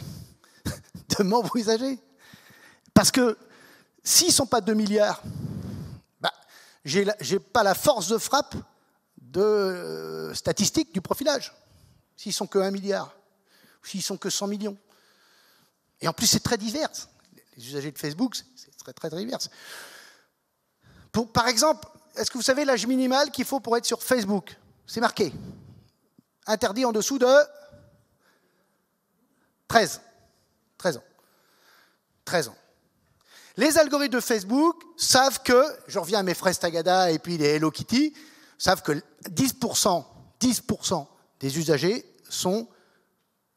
[LAUGHS] de membres usagers. Parce que s'ils ne sont pas 2 milliards, bah, je n'ai pas la force de frappe de statistiques euh, statistique du profilage. S'ils ne sont que 1 milliard, s'ils ne sont que 100 millions. Et en plus, c'est très divers. Les usagers de Facebook, c'est très, très, très divers. par exemple, est-ce que vous savez l'âge minimal qu'il faut pour être sur Facebook C'est marqué. Interdit en dessous de 13. 13 ans. 13 ans. Les algorithmes de Facebook savent que, je reviens à mes fraises Tagada et puis les Hello Kitty, savent que 10%, 10% des usagers sont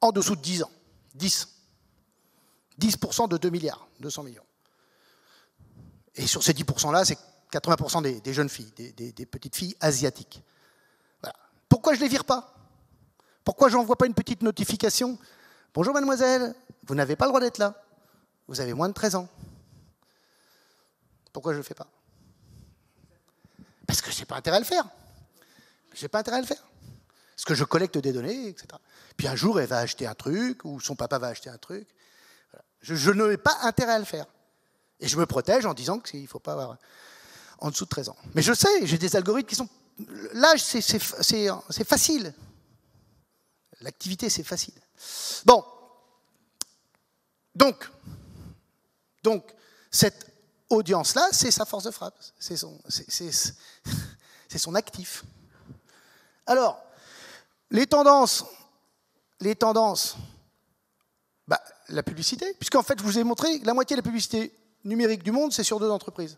en dessous de 10 ans. 10. 10% de 2 milliards, 200 millions. Et sur ces 10%-là, c'est 80% des, jeunes filles, des, petites filles asiatiques. Voilà. Pourquoi je ne les vire pas Pourquoi je n'envoie pas une petite notification Bonjour mademoiselle, vous n'avez pas le droit d'être là. Vous avez moins de 13 ans. Pourquoi je ne le fais pas Parce que je n'ai pas intérêt à le faire. Je n'ai pas intérêt à le faire. Parce que je collecte des données, etc. Puis un jour, elle va acheter un truc, ou son papa va acheter un truc. Je, je n'ai pas intérêt à le faire. Et je me protège en disant qu'il ne faut pas avoir en dessous de 13 ans. Mais je sais, j'ai des algorithmes qui sont... L'âge, c'est facile. L'activité, c'est facile. Bon. Donc, donc, cette audience-là, c'est sa force de frappe, c'est son, [LAUGHS] actif. Alors, les tendances, les tendances, bah, la publicité, puisque, en fait, je vous ai montré, la moitié de la publicité numérique du monde, c'est sur deux entreprises.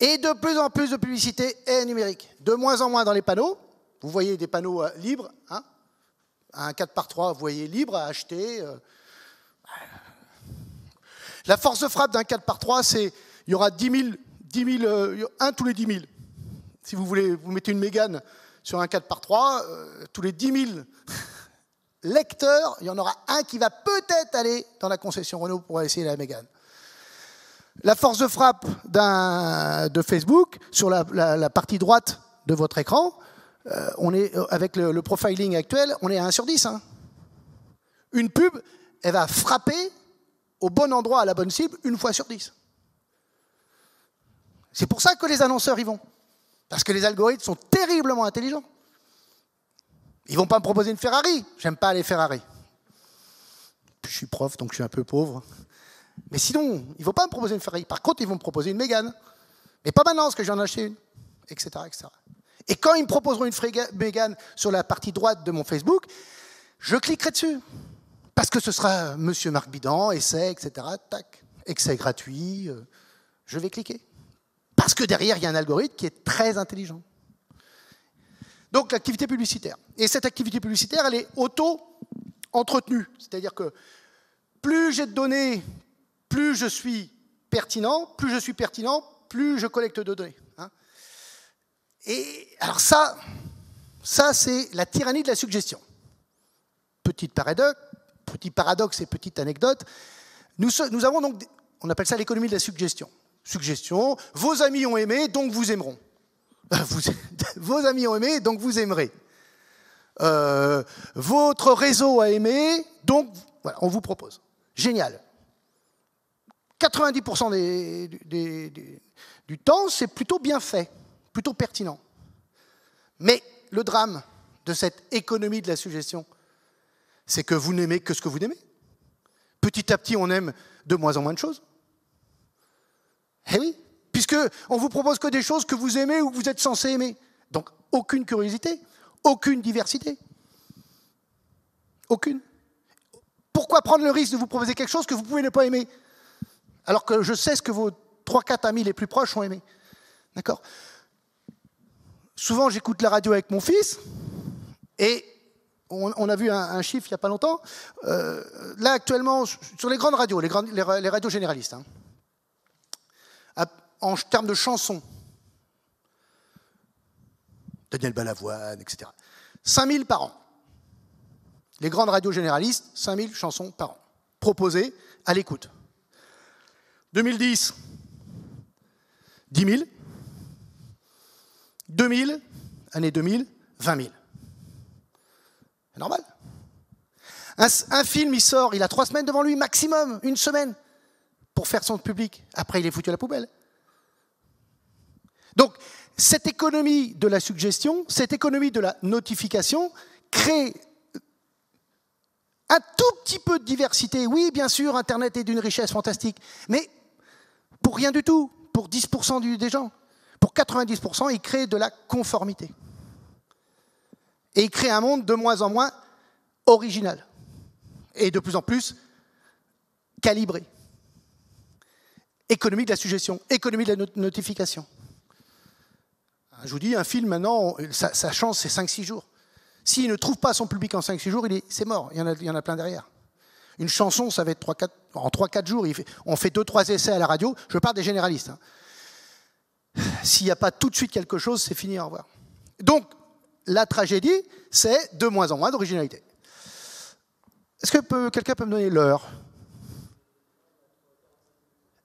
Et de plus en plus de publicité est numérique. De moins en moins dans les panneaux. Vous voyez des panneaux euh, libres, hein. un 4 par 3, vous voyez libre à acheter. Euh. La force de frappe d'un 4 par 3, c'est il y aura 10 000, euh, un tous les 10 000. Si vous voulez, vous mettez une mégane sur un 4 par 3, euh, tous les 10 000 [LAUGHS] lecteurs, il y en aura un qui va peut-être aller dans la concession Renault pour essayer la mégane. La force de frappe de Facebook sur la, partie droite de votre écran, euh, on est, avec le, profiling actuel, on est à 1 sur 10. Hein. Une pub, elle va frapper au bon endroit à la bonne cible une fois sur 10. C'est pour ça que les annonceurs y vont. Parce que les algorithmes sont terriblement intelligents. Ils vont pas me proposer une Ferrari. J'aime pas les Ferrari. je suis prof, donc je suis un peu pauvre. Mais sinon, ils vont pas me proposer une Ferrari. Par contre, ils vont me proposer une Mégane. Mais pas maintenant, parce que j'en ai acheté une. Etc., Et quand ils me proposeront une Mégane sur la partie droite de mon Facebook, je cliquerai dessus. Parce que ce sera euh, Monsieur Marc Bidan, essai, etc. Tac. Excès gratuit. Euh, je vais cliquer. Parce que derrière, il y a un algorithme qui est très intelligent. Donc l'activité publicitaire. Et cette activité publicitaire, elle est auto-entretenue. C'est-à-dire que plus j'ai de données, plus je suis pertinent, plus je suis pertinent, plus je collecte de données. Hein. Et alors ça, ça c'est la tyrannie de la suggestion. Petite paradoxe, petit paradoxe et petite anecdote. nous avons donc, on appelle ça l'économie de la suggestion. Suggestion, vos amis ont aimé, donc vous aimeront. Euh, [LAUGHS] vos amis ont aimé, donc vous aimerez. Euh, votre réseau a aimé, donc voilà, on vous propose. Génial. 90% du temps, c'est plutôt bien fait, plutôt pertinent. Mais le drame de cette économie de la suggestion, c'est que vous n'aimez que ce que vous aimez. Petit à petit, on aime de moins en moins de choses. Eh oui, puisque on vous propose que des choses que vous aimez ou que vous êtes censé aimer. Donc aucune curiosité, aucune diversité. Aucune. Pourquoi prendre le risque de vous proposer quelque chose que vous pouvez ne pas aimer Alors que je sais ce que vos 3-4 amis les plus proches ont aimé. D'accord Souvent, j'écoute la radio avec mon fils et on, a vu un, chiffre il n'y a pas longtemps. Euh, là, actuellement, sur les grandes radios, les, radios généralistes, hein, en termes de chansons. Daniel Balavoine, etc. 5000 par an. Les grandes radios généralistes, 5000 chansons par an, proposées à l'écoute. 2010, 10 000. 2000, année 2000, 20 000. C'est normal. un, film, il sort, il a trois semaines devant lui, maximum, une semaine, pour faire son public. Après, il est foutu à la poubelle. Donc, cette économie de la suggestion, cette économie de la notification crée euh, un tout petit peu de diversité. Oui, bien sûr, Internet est d'une richesse fantastique, mais pour rien du tout, pour 10% des gens. Pour 90%, il crée de la conformité. Et il crée un monde de moins en moins original et de plus en plus calibré. Économie de la suggestion, économie de la notification je vous dis, un film maintenant, sa, chance, c'est 5-6 jours. S'il ne trouve pas son public en 5-6 jours, c'est mort. Il y, en a, il y, en a, plein derrière. Une chanson, ça va être 3, 4, en 3-4 jours. on fait 2-3 essais à la radio. Je parle des généralistes. Hein. S'il n'y a pas tout de suite quelque chose, c'est fini, au revoir. Donc, la tragédie, c'est de moins en moins d'originalité. Est-ce que quelqu'un peut me donner l'heure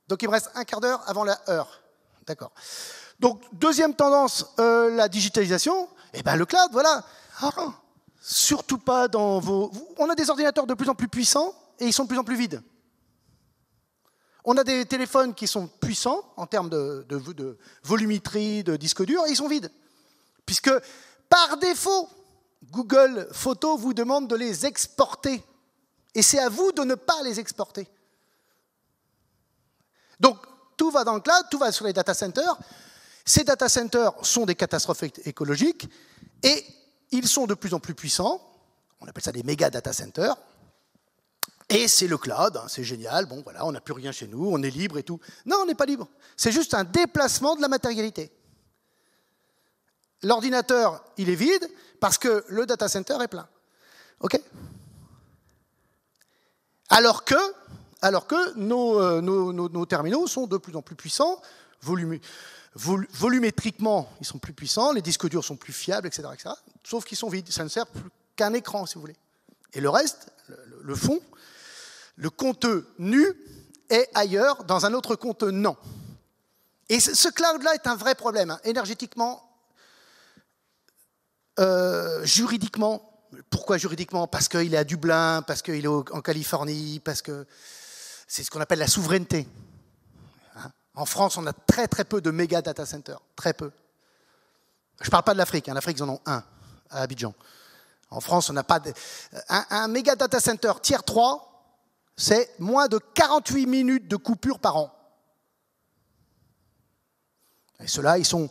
Donc, il me reste un quart d'heure avant la heure. D'accord. Donc, deuxième tendance, euh, la digitalisation. et eh bien, le cloud, voilà. Ah, surtout pas dans vos... On a des ordinateurs de plus en plus puissants et ils sont de plus en plus vides. On a des téléphones qui sont puissants en termes de, de volumétrie, de disque dur, et ils sont vides. Puisque, par défaut, Google Photos vous demande de les exporter. Et c'est à vous de ne pas les exporter. Donc, tout va dans le cloud, tout va sur les data centers. Ces data centers sont des catastrophes écologiques et ils sont de plus en plus puissants. On appelle ça des méga data centers. Et c'est le cloud, hein, c'est génial, bon voilà, on n'a plus rien chez nous, on est libre et tout. Non, on n'est pas libre. C'est juste un déplacement de la matérialité. L'ordinateur, il est vide parce que le data center est plein. OK alors que, alors que euh, nos, terminaux sont de plus en plus puissants, volumineux, volumétriquement, ils sont plus puissants, les disques durs sont plus fiables, etc. sauf qu'ils sont vides, ça ne sert plus qu'un écran, si vous voulez. Et le reste, le, fond, le compte nu est ailleurs, dans un autre compte non. Et ce cloud-là est un vrai problème, hein. énergétiquement, euh, juridiquement. Pourquoi juridiquement Parce qu'il est à Dublin, parce qu'il est en Californie, parce que c'est ce qu'on appelle la souveraineté. En France, on a très très peu de méga data centers, très peu. Je ne parle pas de l'Afrique, en hein. Afrique, ils en ont un, à Abidjan. En France, on n'a pas euh, un, méga data center tiers 3, c'est moins de 48 minutes de coupure par an. Et ceux-là, ils sont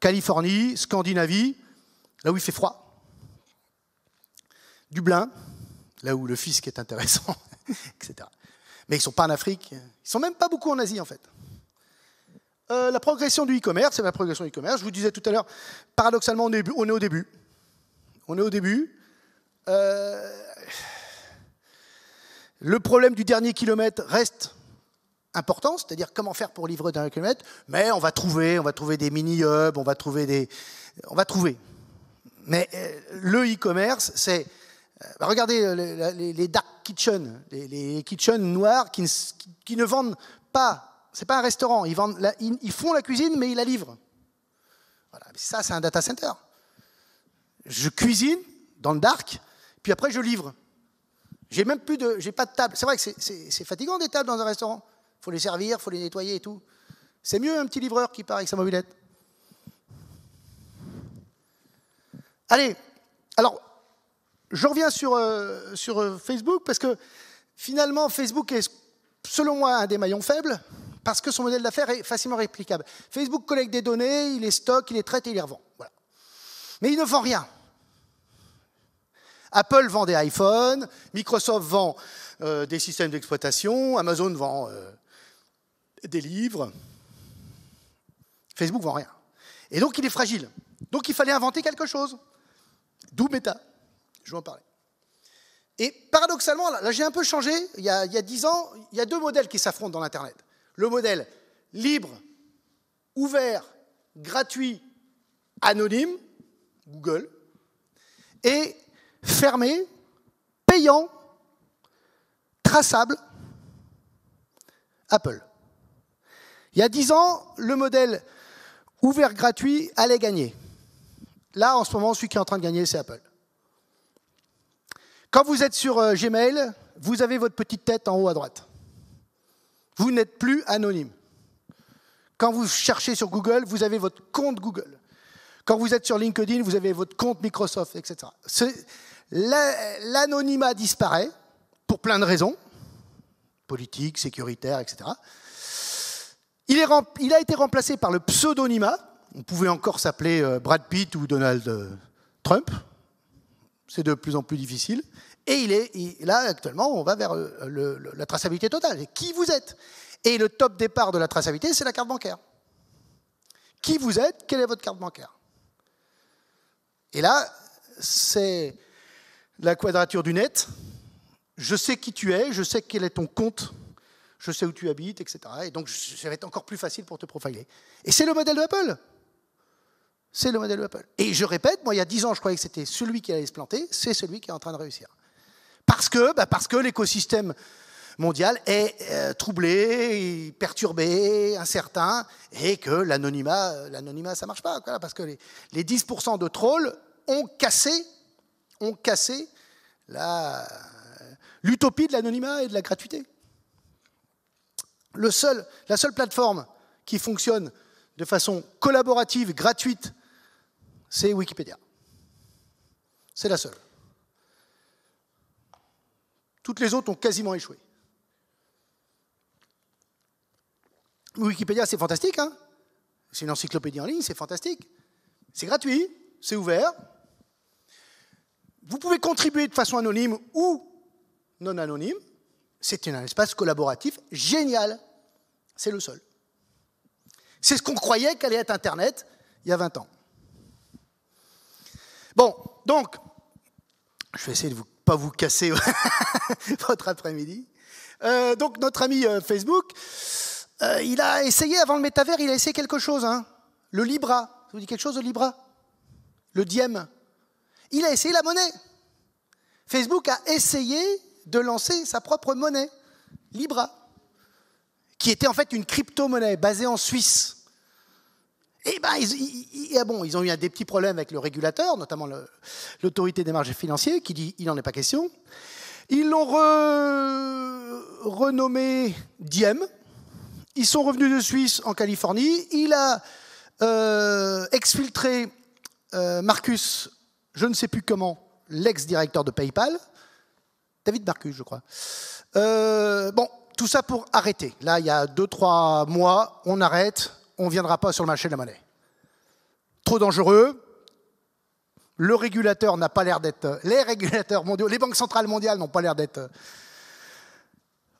Californie, Scandinavie, là où il fait froid. Dublin, là où le fisc est intéressant, [LAUGHS] etc. Mais ils ne sont pas en Afrique, ils ne sont même pas beaucoup en Asie en fait. Euh, la progression du e-commerce, c'est la progression du e-commerce. Je vous disais tout à l'heure, paradoxalement, on est, au début. On est au début. Euh, le problème du dernier kilomètre reste important, c'est-à-dire comment faire pour livrer le dernier kilomètre, mais on va trouver, on va trouver des mini-hubs, on va trouver des... On va trouver. Mais euh, le e-commerce, c'est... Bah, regardez les, dark kitchens, les, kitchens noirs qui ne vendent pas c'est pas un restaurant. Ils, font la cuisine, mais ils la livrent. Ça, c'est un data center. Je cuisine dans le dark, puis après je livre. J'ai même plus de, j'ai pas de table. C'est vrai que c'est fatigant des tables dans un restaurant. Il Faut les servir, il faut les nettoyer et tout. C'est mieux un petit livreur qui part avec sa mobilette. Allez, alors je reviens sur euh, euh, Facebook parce que finalement Facebook est selon moi un des maillons faibles parce que son modèle d'affaires est facilement réplicable. Facebook collecte des données, il les stocke, il les traite et il les revend. Mais il ne vend rien. Apple vend des iPhones, Microsoft vend euh, des systèmes d'exploitation, Amazon vend euh, des livres, Facebook vend rien. Et donc il est fragile. Donc il fallait inventer quelque chose. D'où Meta. Je vais en parler. Et paradoxalement, là, là j'ai un peu changé. Il y a dix ans, il y a deux modèles qui s'affrontent dans l'Internet. Le modèle libre, ouvert, gratuit, anonyme, Google, et fermé, payant, traçable, Apple. Il y a dix ans, le modèle ouvert gratuit allait gagner. Là, en ce moment, celui qui est en train de gagner, c'est Apple. Quand vous êtes sur euh, Gmail, vous avez votre petite tête en haut à droite. Vous n'êtes plus anonyme. Quand vous cherchez sur Google, vous avez votre compte Google. Quand vous êtes sur LinkedIn, vous avez votre compte Microsoft, etc. L'anonymat disparaît pour plein de raisons, politiques, sécuritaires, etc. Il, Il, a été remplacé par le pseudonymat. On pouvait encore s'appeler euh, Brad Pitt ou Donald euh, Trump. C'est de plus en plus difficile. Et là, actuellement, on va vers la traçabilité totale. qui vous êtes Et le top départ de la traçabilité, c'est la carte bancaire. Qui vous êtes Quelle est votre carte bancaire Et là, c'est la quadrature du net. Je sais qui tu es, je sais quel est ton compte, je sais où tu habites, etc. Et donc, ça va être encore plus facile pour te profiler. Et c'est le modèle d'Apple. C'est le modèle d'Apple. Et je répète, moi, il y a 10 ans, je croyais que c'était celui qui allait se planter, c'est celui qui est en train de réussir. Parce que, bah, parce que l'écosystème mondial est euh, troublé, perturbé, incertain, et que l'anonymat, euh, ça ne marche pas. parce que les, les 10% de trolls ont cassé, ont cassé la, l'utopie de l'anonymat et de la gratuité. la seule plateforme qui fonctionne de façon collaborative, gratuite, c'est Wikipédia. C'est la seule. Toutes les autres ont quasiment échoué. Wikipédia, c'est fantastique. Hein. c'est une encyclopédie en ligne, c'est fantastique. C'est gratuit, c'est ouvert. Vous pouvez contribuer de façon anonyme ou non anonyme. C'est un espace collaboratif génial. C'est le seul. C'est ce qu'on croyait qu'allait être Internet il y a 20 ans. Bon, donc, je vais essayer de vous pas vous casser [LAUGHS] votre après-midi. Euh, donc notre ami euh, Facebook, euh, il a essayé avant le métavers, il a essayé quelque chose. Hein. Le Libra, ça vous dit quelque chose le Libra Le Diem. Il a essayé la monnaie. Facebook a essayé de lancer sa propre monnaie, Libra, qui était en fait une crypto-monnaie basée en Suisse. Et eh ben, ils, eh bon, ils ont eu des petits problèmes avec le régulateur, notamment l'autorité des marchés financiers, qui dit il n'en est pas question. Ils l'ont renommé Diem. Ils sont revenus de Suisse en Californie. Il a euh, exfiltré euh, Marcus, je ne sais plus comment, l'ex-directeur de PayPal. David Marcus, je crois. Euh, bon, tout ça pour arrêter. Là, il y a 2-3 mois, on arrête on ne viendra pas sur le marché de la monnaie. Trop dangereux. Le régulateur n'a pas l'air d'être. Les régulateurs mondiaux, les banques centrales mondiales n'ont pas l'air d'être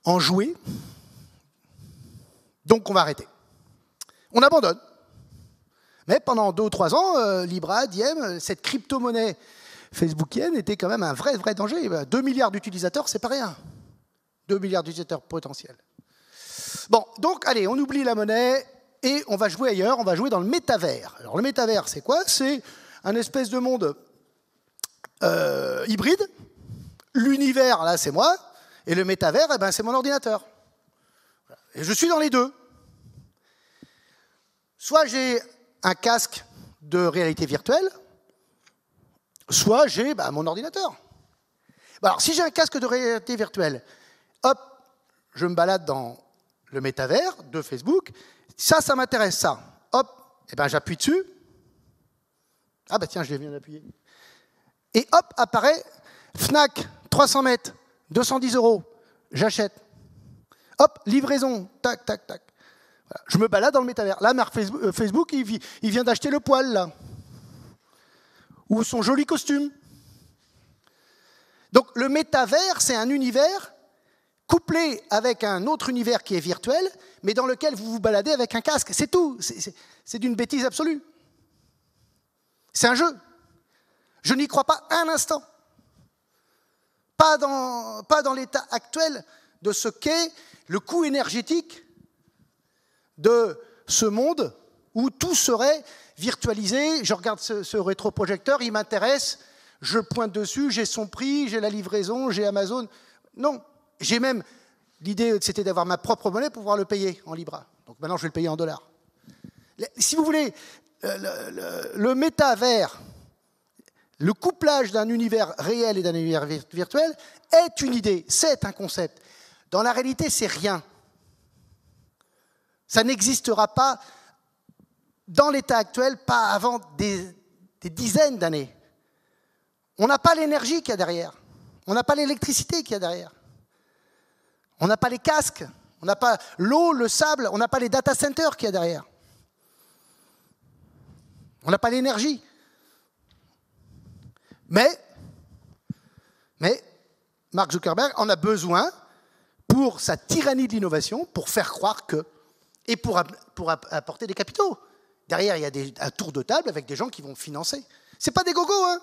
enjouées. Donc on va arrêter. On abandonne. Mais pendant deux ou trois ans, euh, Libra, Diem, cette crypto-monnaie facebookienne était quand même un vrai, vrai danger. 2 bah, milliards d'utilisateurs, c'est pas rien. 2 milliards d'utilisateurs potentiels. Bon, donc allez, on oublie la monnaie, et on va jouer ailleurs, on va jouer dans le métavers. Alors le métavers, c'est quoi C'est un espèce de monde euh, hybride. L'univers, là, c'est moi, et le métavers, eh ben, c'est mon ordinateur. Et je suis dans les deux. Soit j'ai un casque de réalité virtuelle, soit j'ai bah, mon ordinateur. Bah, alors, si j'ai un casque de réalité virtuelle, hop, je me balade dans le métavers de Facebook, ça, ça m'intéresse, ça. Hop, et eh ben j'appuie dessus. Ah bah tiens, je viens d'appuyer. Et hop, apparaît Fnac, 300 mètres, 210 euros, j'achète. Hop, livraison, tac, tac, tac. Je me balade dans le métavers. Là, euh, Facebook, il, il vient d'acheter le poil, là. Ou son joli costume. Donc le métavers, c'est un univers couplé avec un autre univers qui est virtuel, mais dans lequel vous vous baladez avec un casque. C'est tout. C'est d'une bêtise absolue. C'est un jeu. Je n'y crois pas un instant. Pas dans, pas dans l'état actuel de ce qu'est le coût énergétique de ce monde où tout serait virtualisé. Je regarde ce, ce rétroprojecteur, il m'intéresse, je pointe dessus, j'ai son prix, j'ai la livraison, j'ai Amazon. Non, j'ai même l'idée, c'était d'avoir ma propre monnaie pour pouvoir le payer en Libra. Donc maintenant, je vais le payer en dollars. Si vous voulez, le, métavers, le couplage d'un univers réel et d'un univers virtuel est une idée, c'est un concept. Dans la réalité, c'est rien. Ça n'existera pas dans l'état actuel, pas avant des, des dizaines d'années. On n'a pas l'énergie qu'il y a derrière. On n'a pas l'électricité qu'il y a derrière. On n'a pas les casques, on n'a pas l'eau, le sable, on n'a pas les data centers qu'il y a derrière. On n'a pas l'énergie. Mais, mais Mark Zuckerberg en a besoin pour sa tyrannie de l'innovation, pour faire croire que, et pour, pour apporter des capitaux. Derrière, il y a des, un tour de table avec des gens qui vont financer. Ce n'est pas des gogos, hein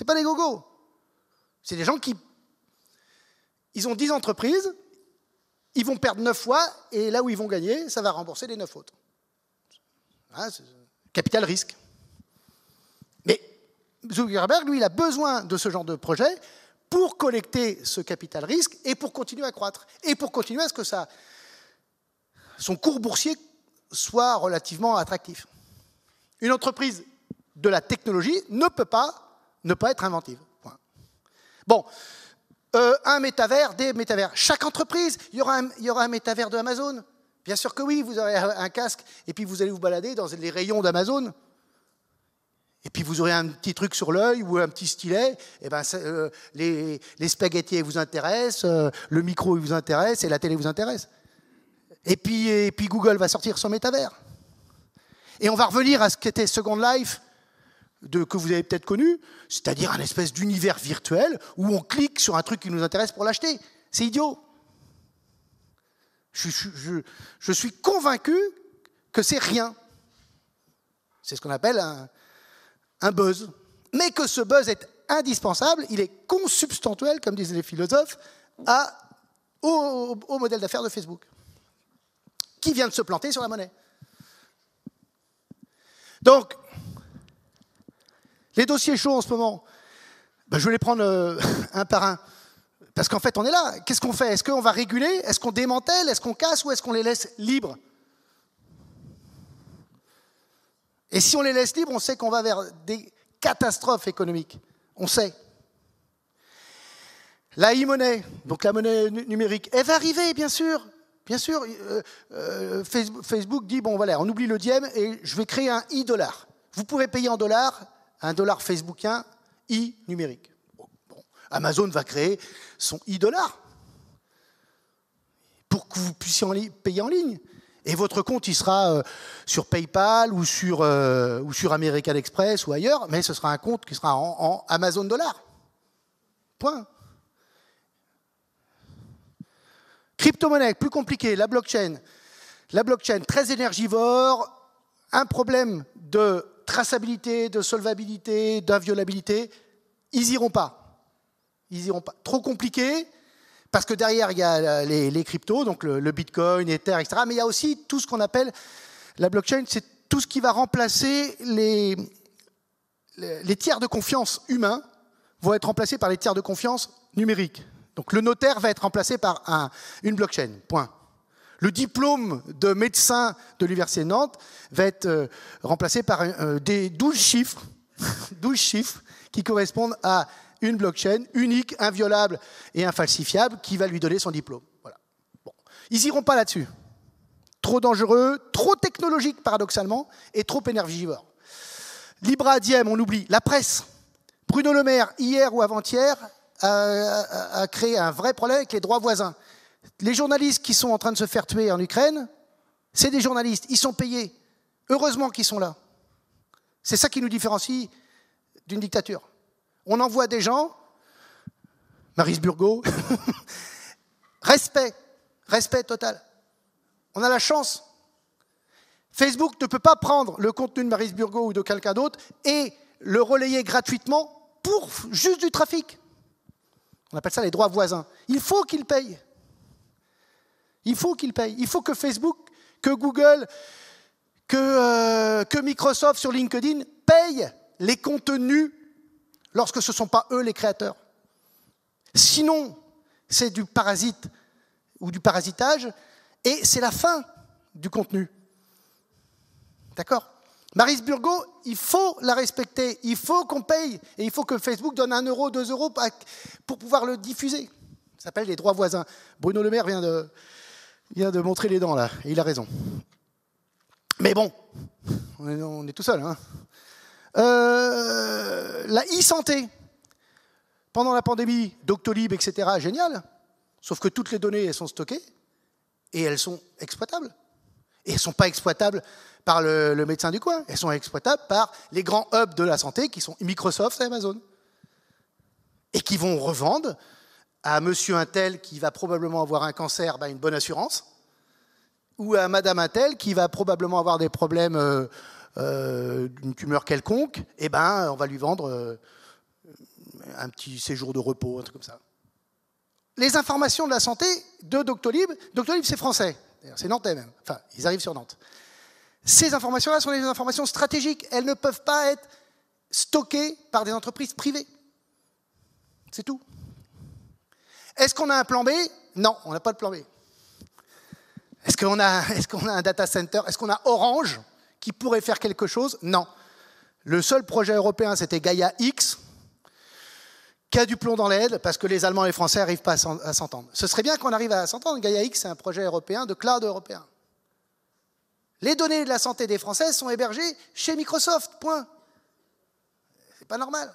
n'est pas des gogos. C'est des gens qui ils ont 10 entreprises, ils vont perdre 9 fois, et là où ils vont gagner, ça va rembourser les 9 autres. Ah, capital risque. Mais Zuckerberg, lui, il a besoin de ce genre de projet pour collecter ce capital risque et pour continuer à croître. Et pour continuer à ce que ça, son cours boursier soit relativement attractif. Une entreprise de la technologie ne peut pas ne pas être inventive. Bon, euh, un métavers, des métavers. Chaque entreprise, il y aura un, métavers de Amazon. Bien sûr que oui, vous aurez un casque et puis vous allez vous balader dans les rayons d'Amazon. Et puis vous aurez un petit truc sur l'œil ou un petit stylet. Et ben, euh, les, les spaghettis vous intéressent, euh, le micro vous intéresse et la télé vous intéresse. Et puis, et puis Google va sortir son métavers. Et on va revenir à ce qu'était Second Life de, que vous avez peut-être connu, c'est-à-dire un espèce d'univers virtuel où on clique sur un truc qui nous intéresse pour l'acheter. C'est idiot. Je, suis convaincu que c'est rien. C'est ce qu'on appelle un, buzz. Mais que ce buzz est indispensable, il est consubstantuel, comme disent les philosophes, au, au modèle d'affaires de Facebook, qui vient de se planter sur la monnaie. Donc, les dossiers chauds en ce moment, ben, je vais les prendre euh, [LAUGHS] un par un. Parce qu'en fait, on est là. Qu'est-ce qu'on fait Est-ce qu'on va réguler Est-ce qu'on démantèle Est-ce qu'on casse ou est-ce qu'on les laisse libres Et si on les laisse libres, on sait qu'on va vers des catastrophes économiques. On sait. La e-monnaie, donc la monnaie numérique, elle va arriver, bien sûr. Bien sûr, euh, euh, Facebook dit, bon voilà, on oublie le diem et je vais créer un e-dollar. Vous pourrez payer en dollars un dollar facebookien i numérique. Amazon va créer son i dollar pour que vous puissiez payer en ligne. Et votre compte, il sera euh, sur PayPal ou sur, euh, ou sur American Express ou ailleurs, mais ce sera un compte qui sera en, Amazon dollar. Point. Crypto-monnaie, plus compliqué, la blockchain. La blockchain, très énergivore, un problème de traçabilité, de solvabilité, d'inviolabilité, ils iront pas. Ils iront pas. Trop compliqué, parce que derrière, il y a les, cryptos, donc le, Bitcoin, Ether, etc. Mais il y a aussi tout ce qu'on appelle la blockchain, c'est tout ce qui va remplacer les, tiers de confiance humains vont être remplacés par les tiers de confiance numériques. Donc le notaire va être remplacé par une blockchain, point. Le diplôme de médecin de l'Université Nantes va être euh, remplacé par euh, des douze chiffres, [LAUGHS] chiffres qui correspondent à une blockchain unique, inviolable et infalsifiable qui va lui donner son diplôme. Voilà. Ils n'iront pas là-dessus. Trop dangereux, trop technologique paradoxalement et trop énergivore. Libra Diem, on oublie, la presse. Bruno Le Maire, hier ou avant-hier, a, créé un vrai problème avec les droits voisins. Les journalistes qui sont en train de se faire tuer en Ukraine, c'est des journalistes, ils sont payés. Heureusement qu'ils sont là. C'est ça qui nous différencie d'une dictature. On envoie des gens, Maris Burgot, [LAUGHS] respect, respect total. On a la chance. Facebook ne peut pas prendre le contenu de Maris Burgot ou de quelqu'un d'autre et le relayer gratuitement pour juste du trafic. On appelle ça les droits voisins. Il faut qu'ils payent. Il faut qu'ils payent. Il faut que Facebook, que Google, euh, que, Microsoft sur LinkedIn payent les contenus lorsque ce ne sont pas eux les créateurs. Sinon, c'est du parasite ou du parasitage et c'est la fin du contenu. D'accord Marise Burgot, il faut la respecter, il faut qu'on paye et il faut que Facebook donne un euro, deux euros pour pouvoir le diffuser. Ça s'appelle les droits voisins. Bruno Le Maire vient de, il vient de montrer les dents là, et il a raison. Mais bon, on est, tout seul. Hein. Euh, la e-santé, pendant la pandémie, Doctolib, etc., génial, sauf que toutes les données, elles sont stockées et elles sont exploitables. Et elles ne sont pas exploitables par le, le, médecin du coin, elles sont exploitables par les grands hubs de la santé qui sont Microsoft et Amazon. Et qui vont revendre à monsieur un tel qui va probablement avoir un cancer bah, une bonne assurance, ou à madame un tel qui va probablement avoir des problèmes euh, euh, d'une tumeur quelconque, eh ben, on va lui vendre euh, un petit séjour de repos, un truc comme ça. Les informations de la santé de Doctolib, Doctolib c'est français, c'est nantais même, enfin ils arrivent sur Nantes. Ces informations-là sont des informations stratégiques, elles ne peuvent pas être stockées par des entreprises privées. C'est tout. Est-ce qu'on a un plan B Non, on n'a pas de plan B. [LAUGHS] Est-ce qu'on a, un data center Est-ce qu'on a Orange qui pourrait faire quelque chose Non. Le seul projet européen, c'était Gaia X, qui a du plomb dans l'aide parce que les Allemands et les Français n'arrivent pas à s'entendre. Ce serait bien qu'on arrive à s'entendre. Gaia X, c'est un projet européen de cloud européen. Les données de la santé des Français sont hébergées chez Microsoft, point. C'est pas normal.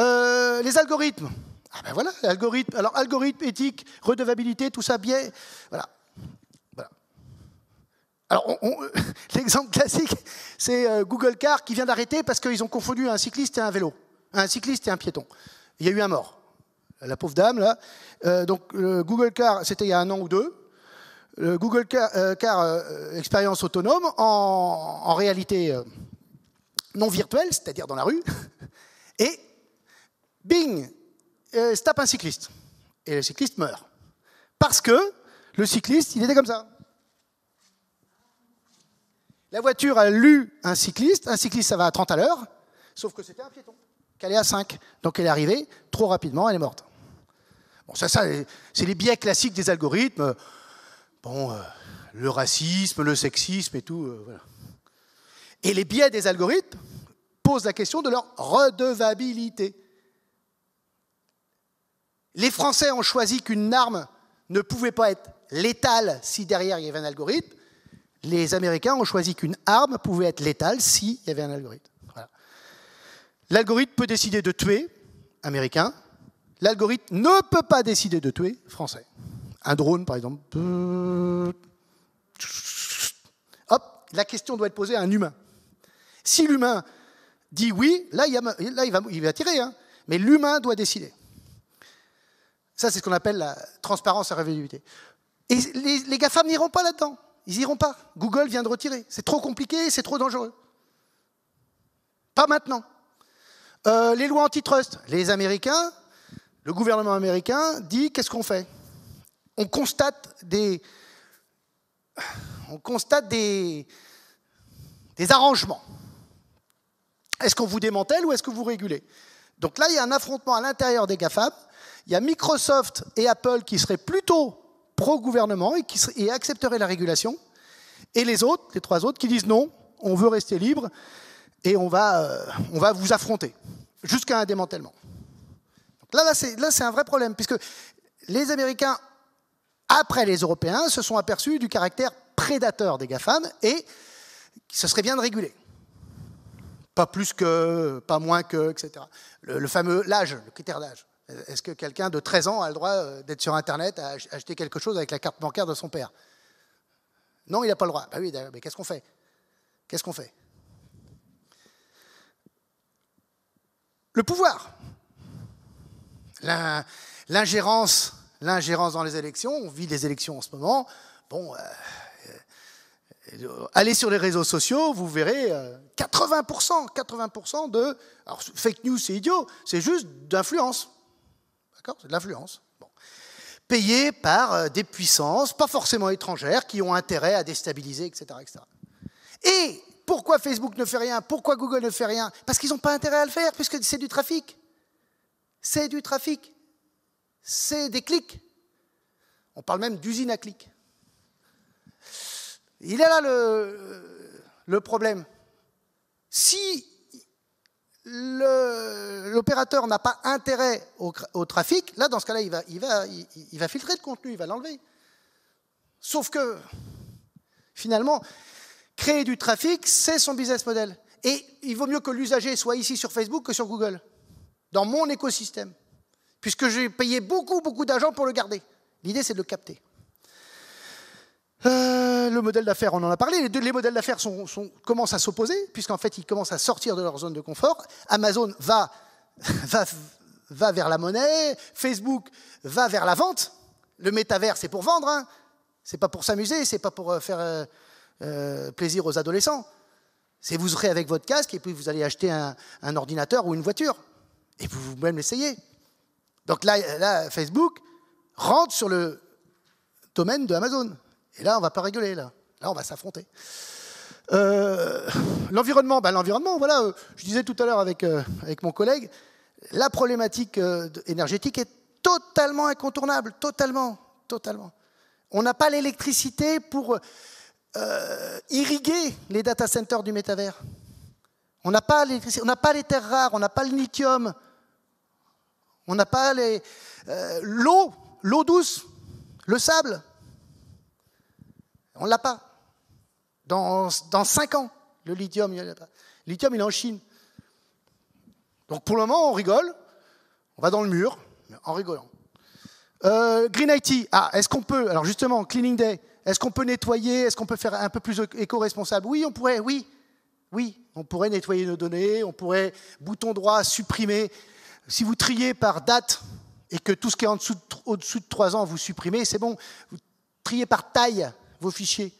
Euh, les algorithmes. Ah ben voilà, algorithme. Alors algorithme, éthique, redevabilité, tout ça biais. Voilà. Alors [LAUGHS] l'exemple classique, c'est euh, Google Car qui vient d'arrêter parce qu'ils ont confondu un cycliste et un vélo, un cycliste et un piéton. Il y a eu un mort. La pauvre dame là. Euh, donc Google Car, c'était il y a un an ou deux. Le Google Car, euh, expérience autonome en réalité non virtuelle, c'est-à-dire dans la rue. [LAUGHS] Et bing, euh, Stop un cycliste. Et le cycliste meurt. Parce que le cycliste, il était comme ça. La voiture a lu un cycliste. Un cycliste, ça va à 30 à l'heure. Sauf que c'était un piéton, qu'elle est à 5. Donc elle est arrivée trop rapidement, elle est morte. Bon, ça, ça c'est les biais classiques des algorithmes. Bon, euh, le racisme, le sexisme et tout. Euh, et les biais des algorithmes posent la question de leur redevabilité. Les Français ont choisi qu'une arme ne pouvait pas être létale si derrière il y avait un algorithme. Les Américains ont choisi qu'une arme pouvait être létale s'il y avait un algorithme. L'algorithme peut décider de tuer, américain. L'algorithme ne peut pas décider de tuer, français. Un drone, par exemple. Hop, la question doit être posée à un humain. Si l'humain dit oui, là, il va, tirer. Hein. Mais l'humain doit décider. Ça, c'est ce qu'on appelle la transparence et la révélabilité. Et les, GAFAM n'iront pas là-dedans. Ils n'iront pas. Google vient de retirer. C'est trop compliqué, c'est trop dangereux. Pas maintenant. Euh, les lois antitrust. Les Américains, le gouvernement américain dit qu'est-ce qu'on fait On constate des. On constate des, des arrangements. Est-ce qu'on vous démantèle ou est-ce que vous régulez Donc là, il y a un affrontement à l'intérieur des GAFAM il y a Microsoft et Apple qui seraient plutôt pro-gouvernement et qui accepteraient la régulation, et les autres, les trois autres, qui disent non, on veut rester libre et on va, euh, on va vous affronter jusqu'à un démantèlement. Donc là, là c'est un vrai problème, puisque les Américains, après les Européens, se sont aperçus du caractère prédateur des GAFAM et ce serait bien de réguler. Pas plus que, pas moins que, etc. le fameux l'âge, le critère d'âge. Est-ce que quelqu'un de 13 ans a le droit euh, d'être sur Internet, à acheter quelque chose avec la carte bancaire de son père Non, il n'a pas le droit. Ben oui, mais qu'est-ce qu'on fait Qu'est-ce qu'on fait Le pouvoir. L'ingérence, l'ingérence dans les élections. On vit des élections en ce moment. Bon, euh, euh, allez sur les réseaux sociaux, vous verrez 80%, 80% de. Alors, fake news, c'est idiot, c'est juste d'influence. C'est de l'influence. Bon. Payée par euh, des puissances, pas forcément étrangères, qui ont intérêt à déstabiliser, etc. Et pourquoi Facebook ne fait rien Pourquoi Google ne fait rien Parce qu'ils n'ont pas intérêt à le faire, puisque c'est du trafic. C'est du trafic. C'est des clics. On parle même d'usine à clics. Il est là le, euh, le problème. Si l'opérateur n'a pas intérêt au, trafic, là, dans ce cas-là, il va, il, va, il, va filtrer le contenu, il va l'enlever. Sauf que, finalement, créer du trafic, c'est son business model. Et il vaut mieux que l'usager soit ici sur Facebook que sur Google, dans mon écosystème, puisque j'ai payé beaucoup, beaucoup d'argent pour le garder. L'idée, c'est de le capter. Euh, le modèle d'affaires, on en a parlé. Les, deux, les modèles d'affaires commencent à s'opposer, puisqu'en fait, ils commencent à sortir de leur zone de confort. Amazon va, [LAUGHS] vers la monnaie, Facebook va vers la vente. Le métavers, c'est pour vendre, hein. c'est pas pour s'amuser, c'est pas pour euh, faire euh, plaisir aux adolescents. C'est vous serez avec votre casque et puis vous allez acheter un, ordinateur ou une voiture. Et vous vous-même l'essayez. Donc là, là, Facebook rentre sur le domaine de Amazon. Et là, on ne va pas rigoler, là. Là, on va s'affronter. Euh, l'environnement, ben, l'environnement, voilà, euh, je disais tout à l'heure avec, euh, avec mon collègue, la problématique énergétique est totalement incontournable, totalement, totalement. On n'a pas l'électricité pour irriguer les data centers du métavers. On n'a pas l'électricité, on n'a pas les terres rares, on n'a pas le lithium, on n'a pas les l'eau, l'eau douce, le sable. On ne l'a pas. Dans, dans 5 ans, le lithium, il n'y a pas. Le lithium, il est en Chine. Donc pour le moment, on rigole, on va dans le mur, en rigolant. Euh, Green IT, ah, est-ce qu'on peut, alors justement, Cleaning Day, est-ce qu'on peut nettoyer, est-ce qu'on peut faire un peu plus éco-responsable Oui, on pourrait, oui, oui, on pourrait nettoyer nos données, on pourrait, bouton droit, supprimer. Si vous triez par date et que tout ce qui est en dessous au-dessous de 3 ans, vous supprimez, c'est bon. Vous triez par taille, vos fichiers.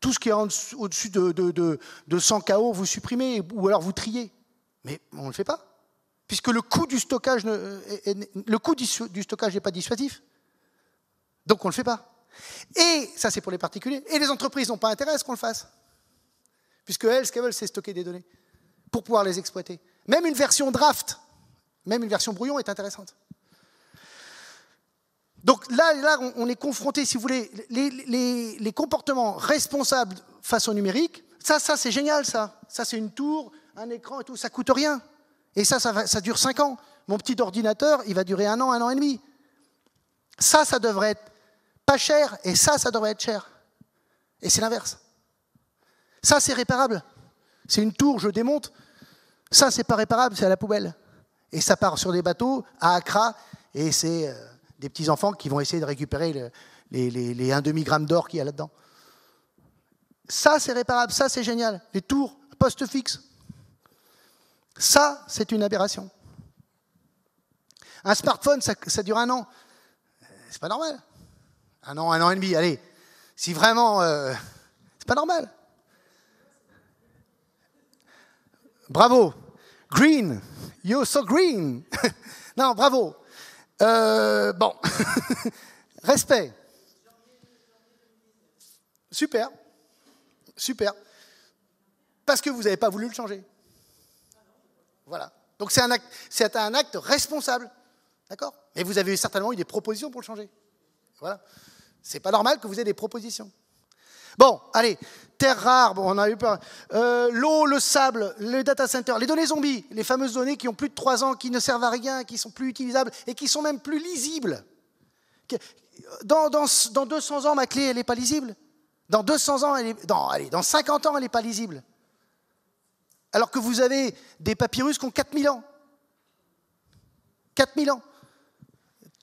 Tout ce qui est au-dessus de, 100 KO, vous supprimez ou alors vous triez. Mais on ne le fait pas. Puisque le coût du stockage, le coût du stockage n'est pas dissuasif. Donc on ne le fait pas. Et ça, c'est pour les particuliers. Et les entreprises n'ont pas intérêt à ce qu'on le fasse. Puisque elles, ce qu'elles veulent, c'est stocker des données pour pouvoir les exploiter. Même une version draft, même une version brouillon est intéressante. Donc là, on est confronté, si vous voulez, les, comportements responsables face au numérique. Ça, ça c'est génial, ça. Ça, c'est une tour, un écran et tout, ça coûte rien. Et ça, ça, ça dure 5 ans. Mon petit ordinateur, il va durer un an, un an et demi. Ça, ça devrait être pas cher, et ça, ça devrait être cher. Et c'est l'inverse. Ça, c'est réparable. C'est une tour, je démonte. Ça, c'est pas réparable, c'est à la poubelle. Et ça part sur des bateaux à Accra, et c'est... Euh, des petits-enfants qui vont essayer de récupérer les, les, les 1,5 g d'or qu'il y a là-dedans. Ça, c'est réparable, ça, c'est génial. Les tours, poste fixe. Ça, c'est une aberration. Un smartphone, ça, dure un an. Euh, c'est pas normal. Un an, un an et demi, allez. Si vraiment. Euh, c'est pas normal. Bravo. Green. You're so green. [LAUGHS] non, bravo. Euh, bon, [LAUGHS] respect. Super, super. Parce que vous n'avez pas voulu le changer. Voilà. Donc c'est un acte, c'est un acte responsable, d'accord Mais vous avez certainement eu des propositions pour le changer. Voilà. C'est pas normal que vous ayez des propositions. Bon, allez, terre rare, bon, on a eu peur. Euh, l'eau, le sable, les data center, les données zombies, les fameuses données qui ont plus de 3 ans, qui ne servent à rien, qui sont plus utilisables et qui sont même plus lisibles. Dans, 200 ans, ma clé, elle n'est pas lisible. Dans 200 ans, elle est, dans, allez, dans 50 ans, elle n'est pas lisible. Alors que vous avez des papyrus qui ont 4000 ans. 4000 ans.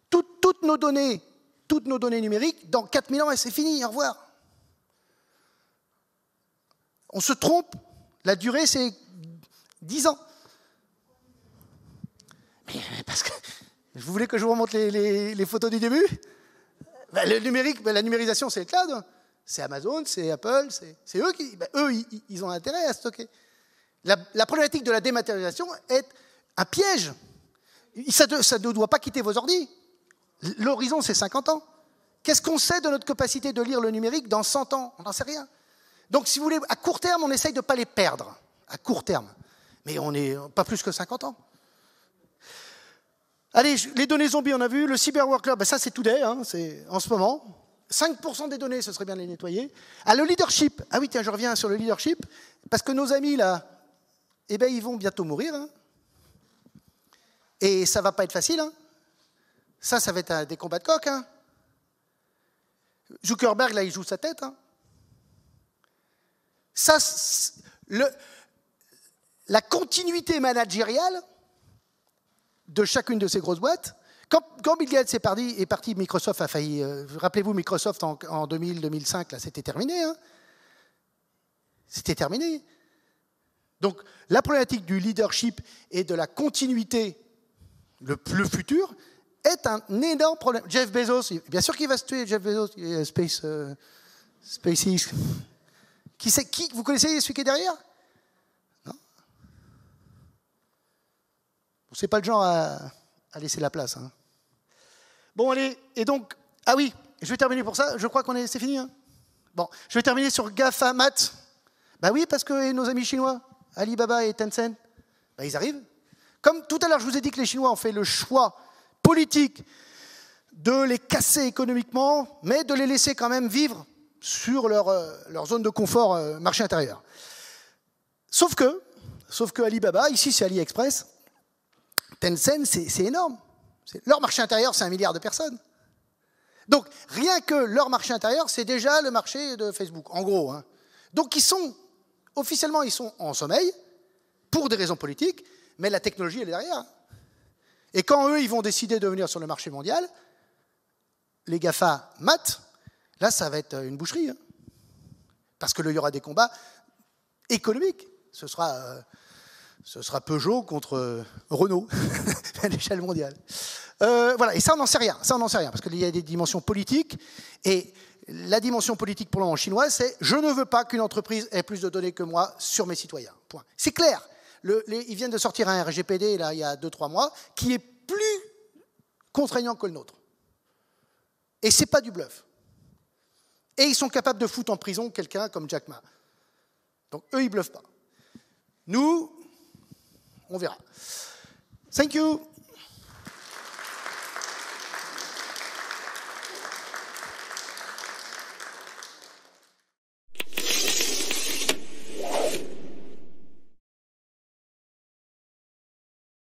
toutes nos données, toutes nos données numériques, dans 4000 ans, c'est fini, au revoir. On se trompe. La durée, c'est 10 ans. Mais parce que vous voulez que je vous remonte les, photos du début ben, le numérique, ben, La numérisation, c'est le cloud. C'est Amazon, c'est Apple, c'est eux qui. Ben, eux, ils, ont intérêt à stocker. La, problématique de la dématérialisation est un piège. Ça, ça ne doit pas quitter vos ordi. L'horizon, c'est 50 ans. Qu'est-ce qu'on sait de notre capacité de lire le numérique dans 100 ans On n'en sait rien. Donc, si vous voulez, à court terme, on essaye de ne pas les perdre. À court terme. Mais on n'est pas plus que 50 ans. Allez, les données zombies, on a vu. Le cyberworker, club, ben, ça c'est tout hein, c'est en ce moment. 5% des données, ce serait bien de les nettoyer. Ah, le leadership. Ah oui, tiens, je reviens sur le leadership. Parce que nos amis, là, eh ben, ils vont bientôt mourir. Hein. Et ça va pas être facile. Hein. Ça, ça va être des combats de coq. Hein. Zuckerberg, là, il joue sa tête. Ça, le, la continuité managériale de chacune de ces grosses boîtes, quand, Bill Gates est parti, Microsoft a failli. Euh, rappelez-vous, Microsoft en, 2000-2005, là, c'était terminé. Hein. c'était terminé. Donc, la problématique du leadership et de la continuité, le, futur, est un énorme problème. Jeff Bezos, bien sûr qu'il va se tuer, Jeff Bezos, euh, Space, euh, SpaceX. Vous connaissez celui qui est derrière Non Ce C'est pas le genre à, laisser la place. Hein. Bon, allez, et donc, ah oui, je vais terminer pour ça. Je crois qu'on est, c'est fini. Hein. bon, je vais terminer sur Gafa, Mat. Bah oui, parce que nos amis chinois, Alibaba et Tencent, bah, ils arrivent. Comme tout à l'heure, je vous ai dit que les Chinois ont fait le choix politique de les casser économiquement, mais de les laisser quand même vivre sur euh, leur, zone de confort euh, marché intérieur. Sauf que, sauf que Alibaba, ici c'est AliExpress, Tencent, c'est énorme. Leur marché intérieur, c'est un milliard de personnes. Donc, rien que leur marché intérieur, c'est déjà le marché de Facebook, en gros. Hein. Donc, ils sont, officiellement, ils sont en sommeil, pour des raisons politiques, mais la technologie, elle est derrière. Et quand eux, ils vont décider de venir sur le marché mondial, les GAFA matent, Là, ça va être euh, une boucherie. Hein. Parce que là, il y aura des combats économiques. Ce sera, euh, Peugeot contre euh, Renault [LAUGHS] à l'échelle mondiale. voilà, et ça, on n'en sait rien. Ça, n'en sait rien. Parce qu'il y a des dimensions politiques. Et la dimension politique pour le moment chinois, c'est je ne veux pas qu'une entreprise ait plus de données que moi sur mes citoyens. Point. C'est clair. ils viennent de sortir un RGPD là, il y a 2-3 mois qui est plus contraignant que le nôtre. Et ce n'est pas du bluff. Et ils sont capables de foutre en prison quelqu'un comme Jack Ma. Donc eux, ils bluffent pas. Nous, on verra. Thank you.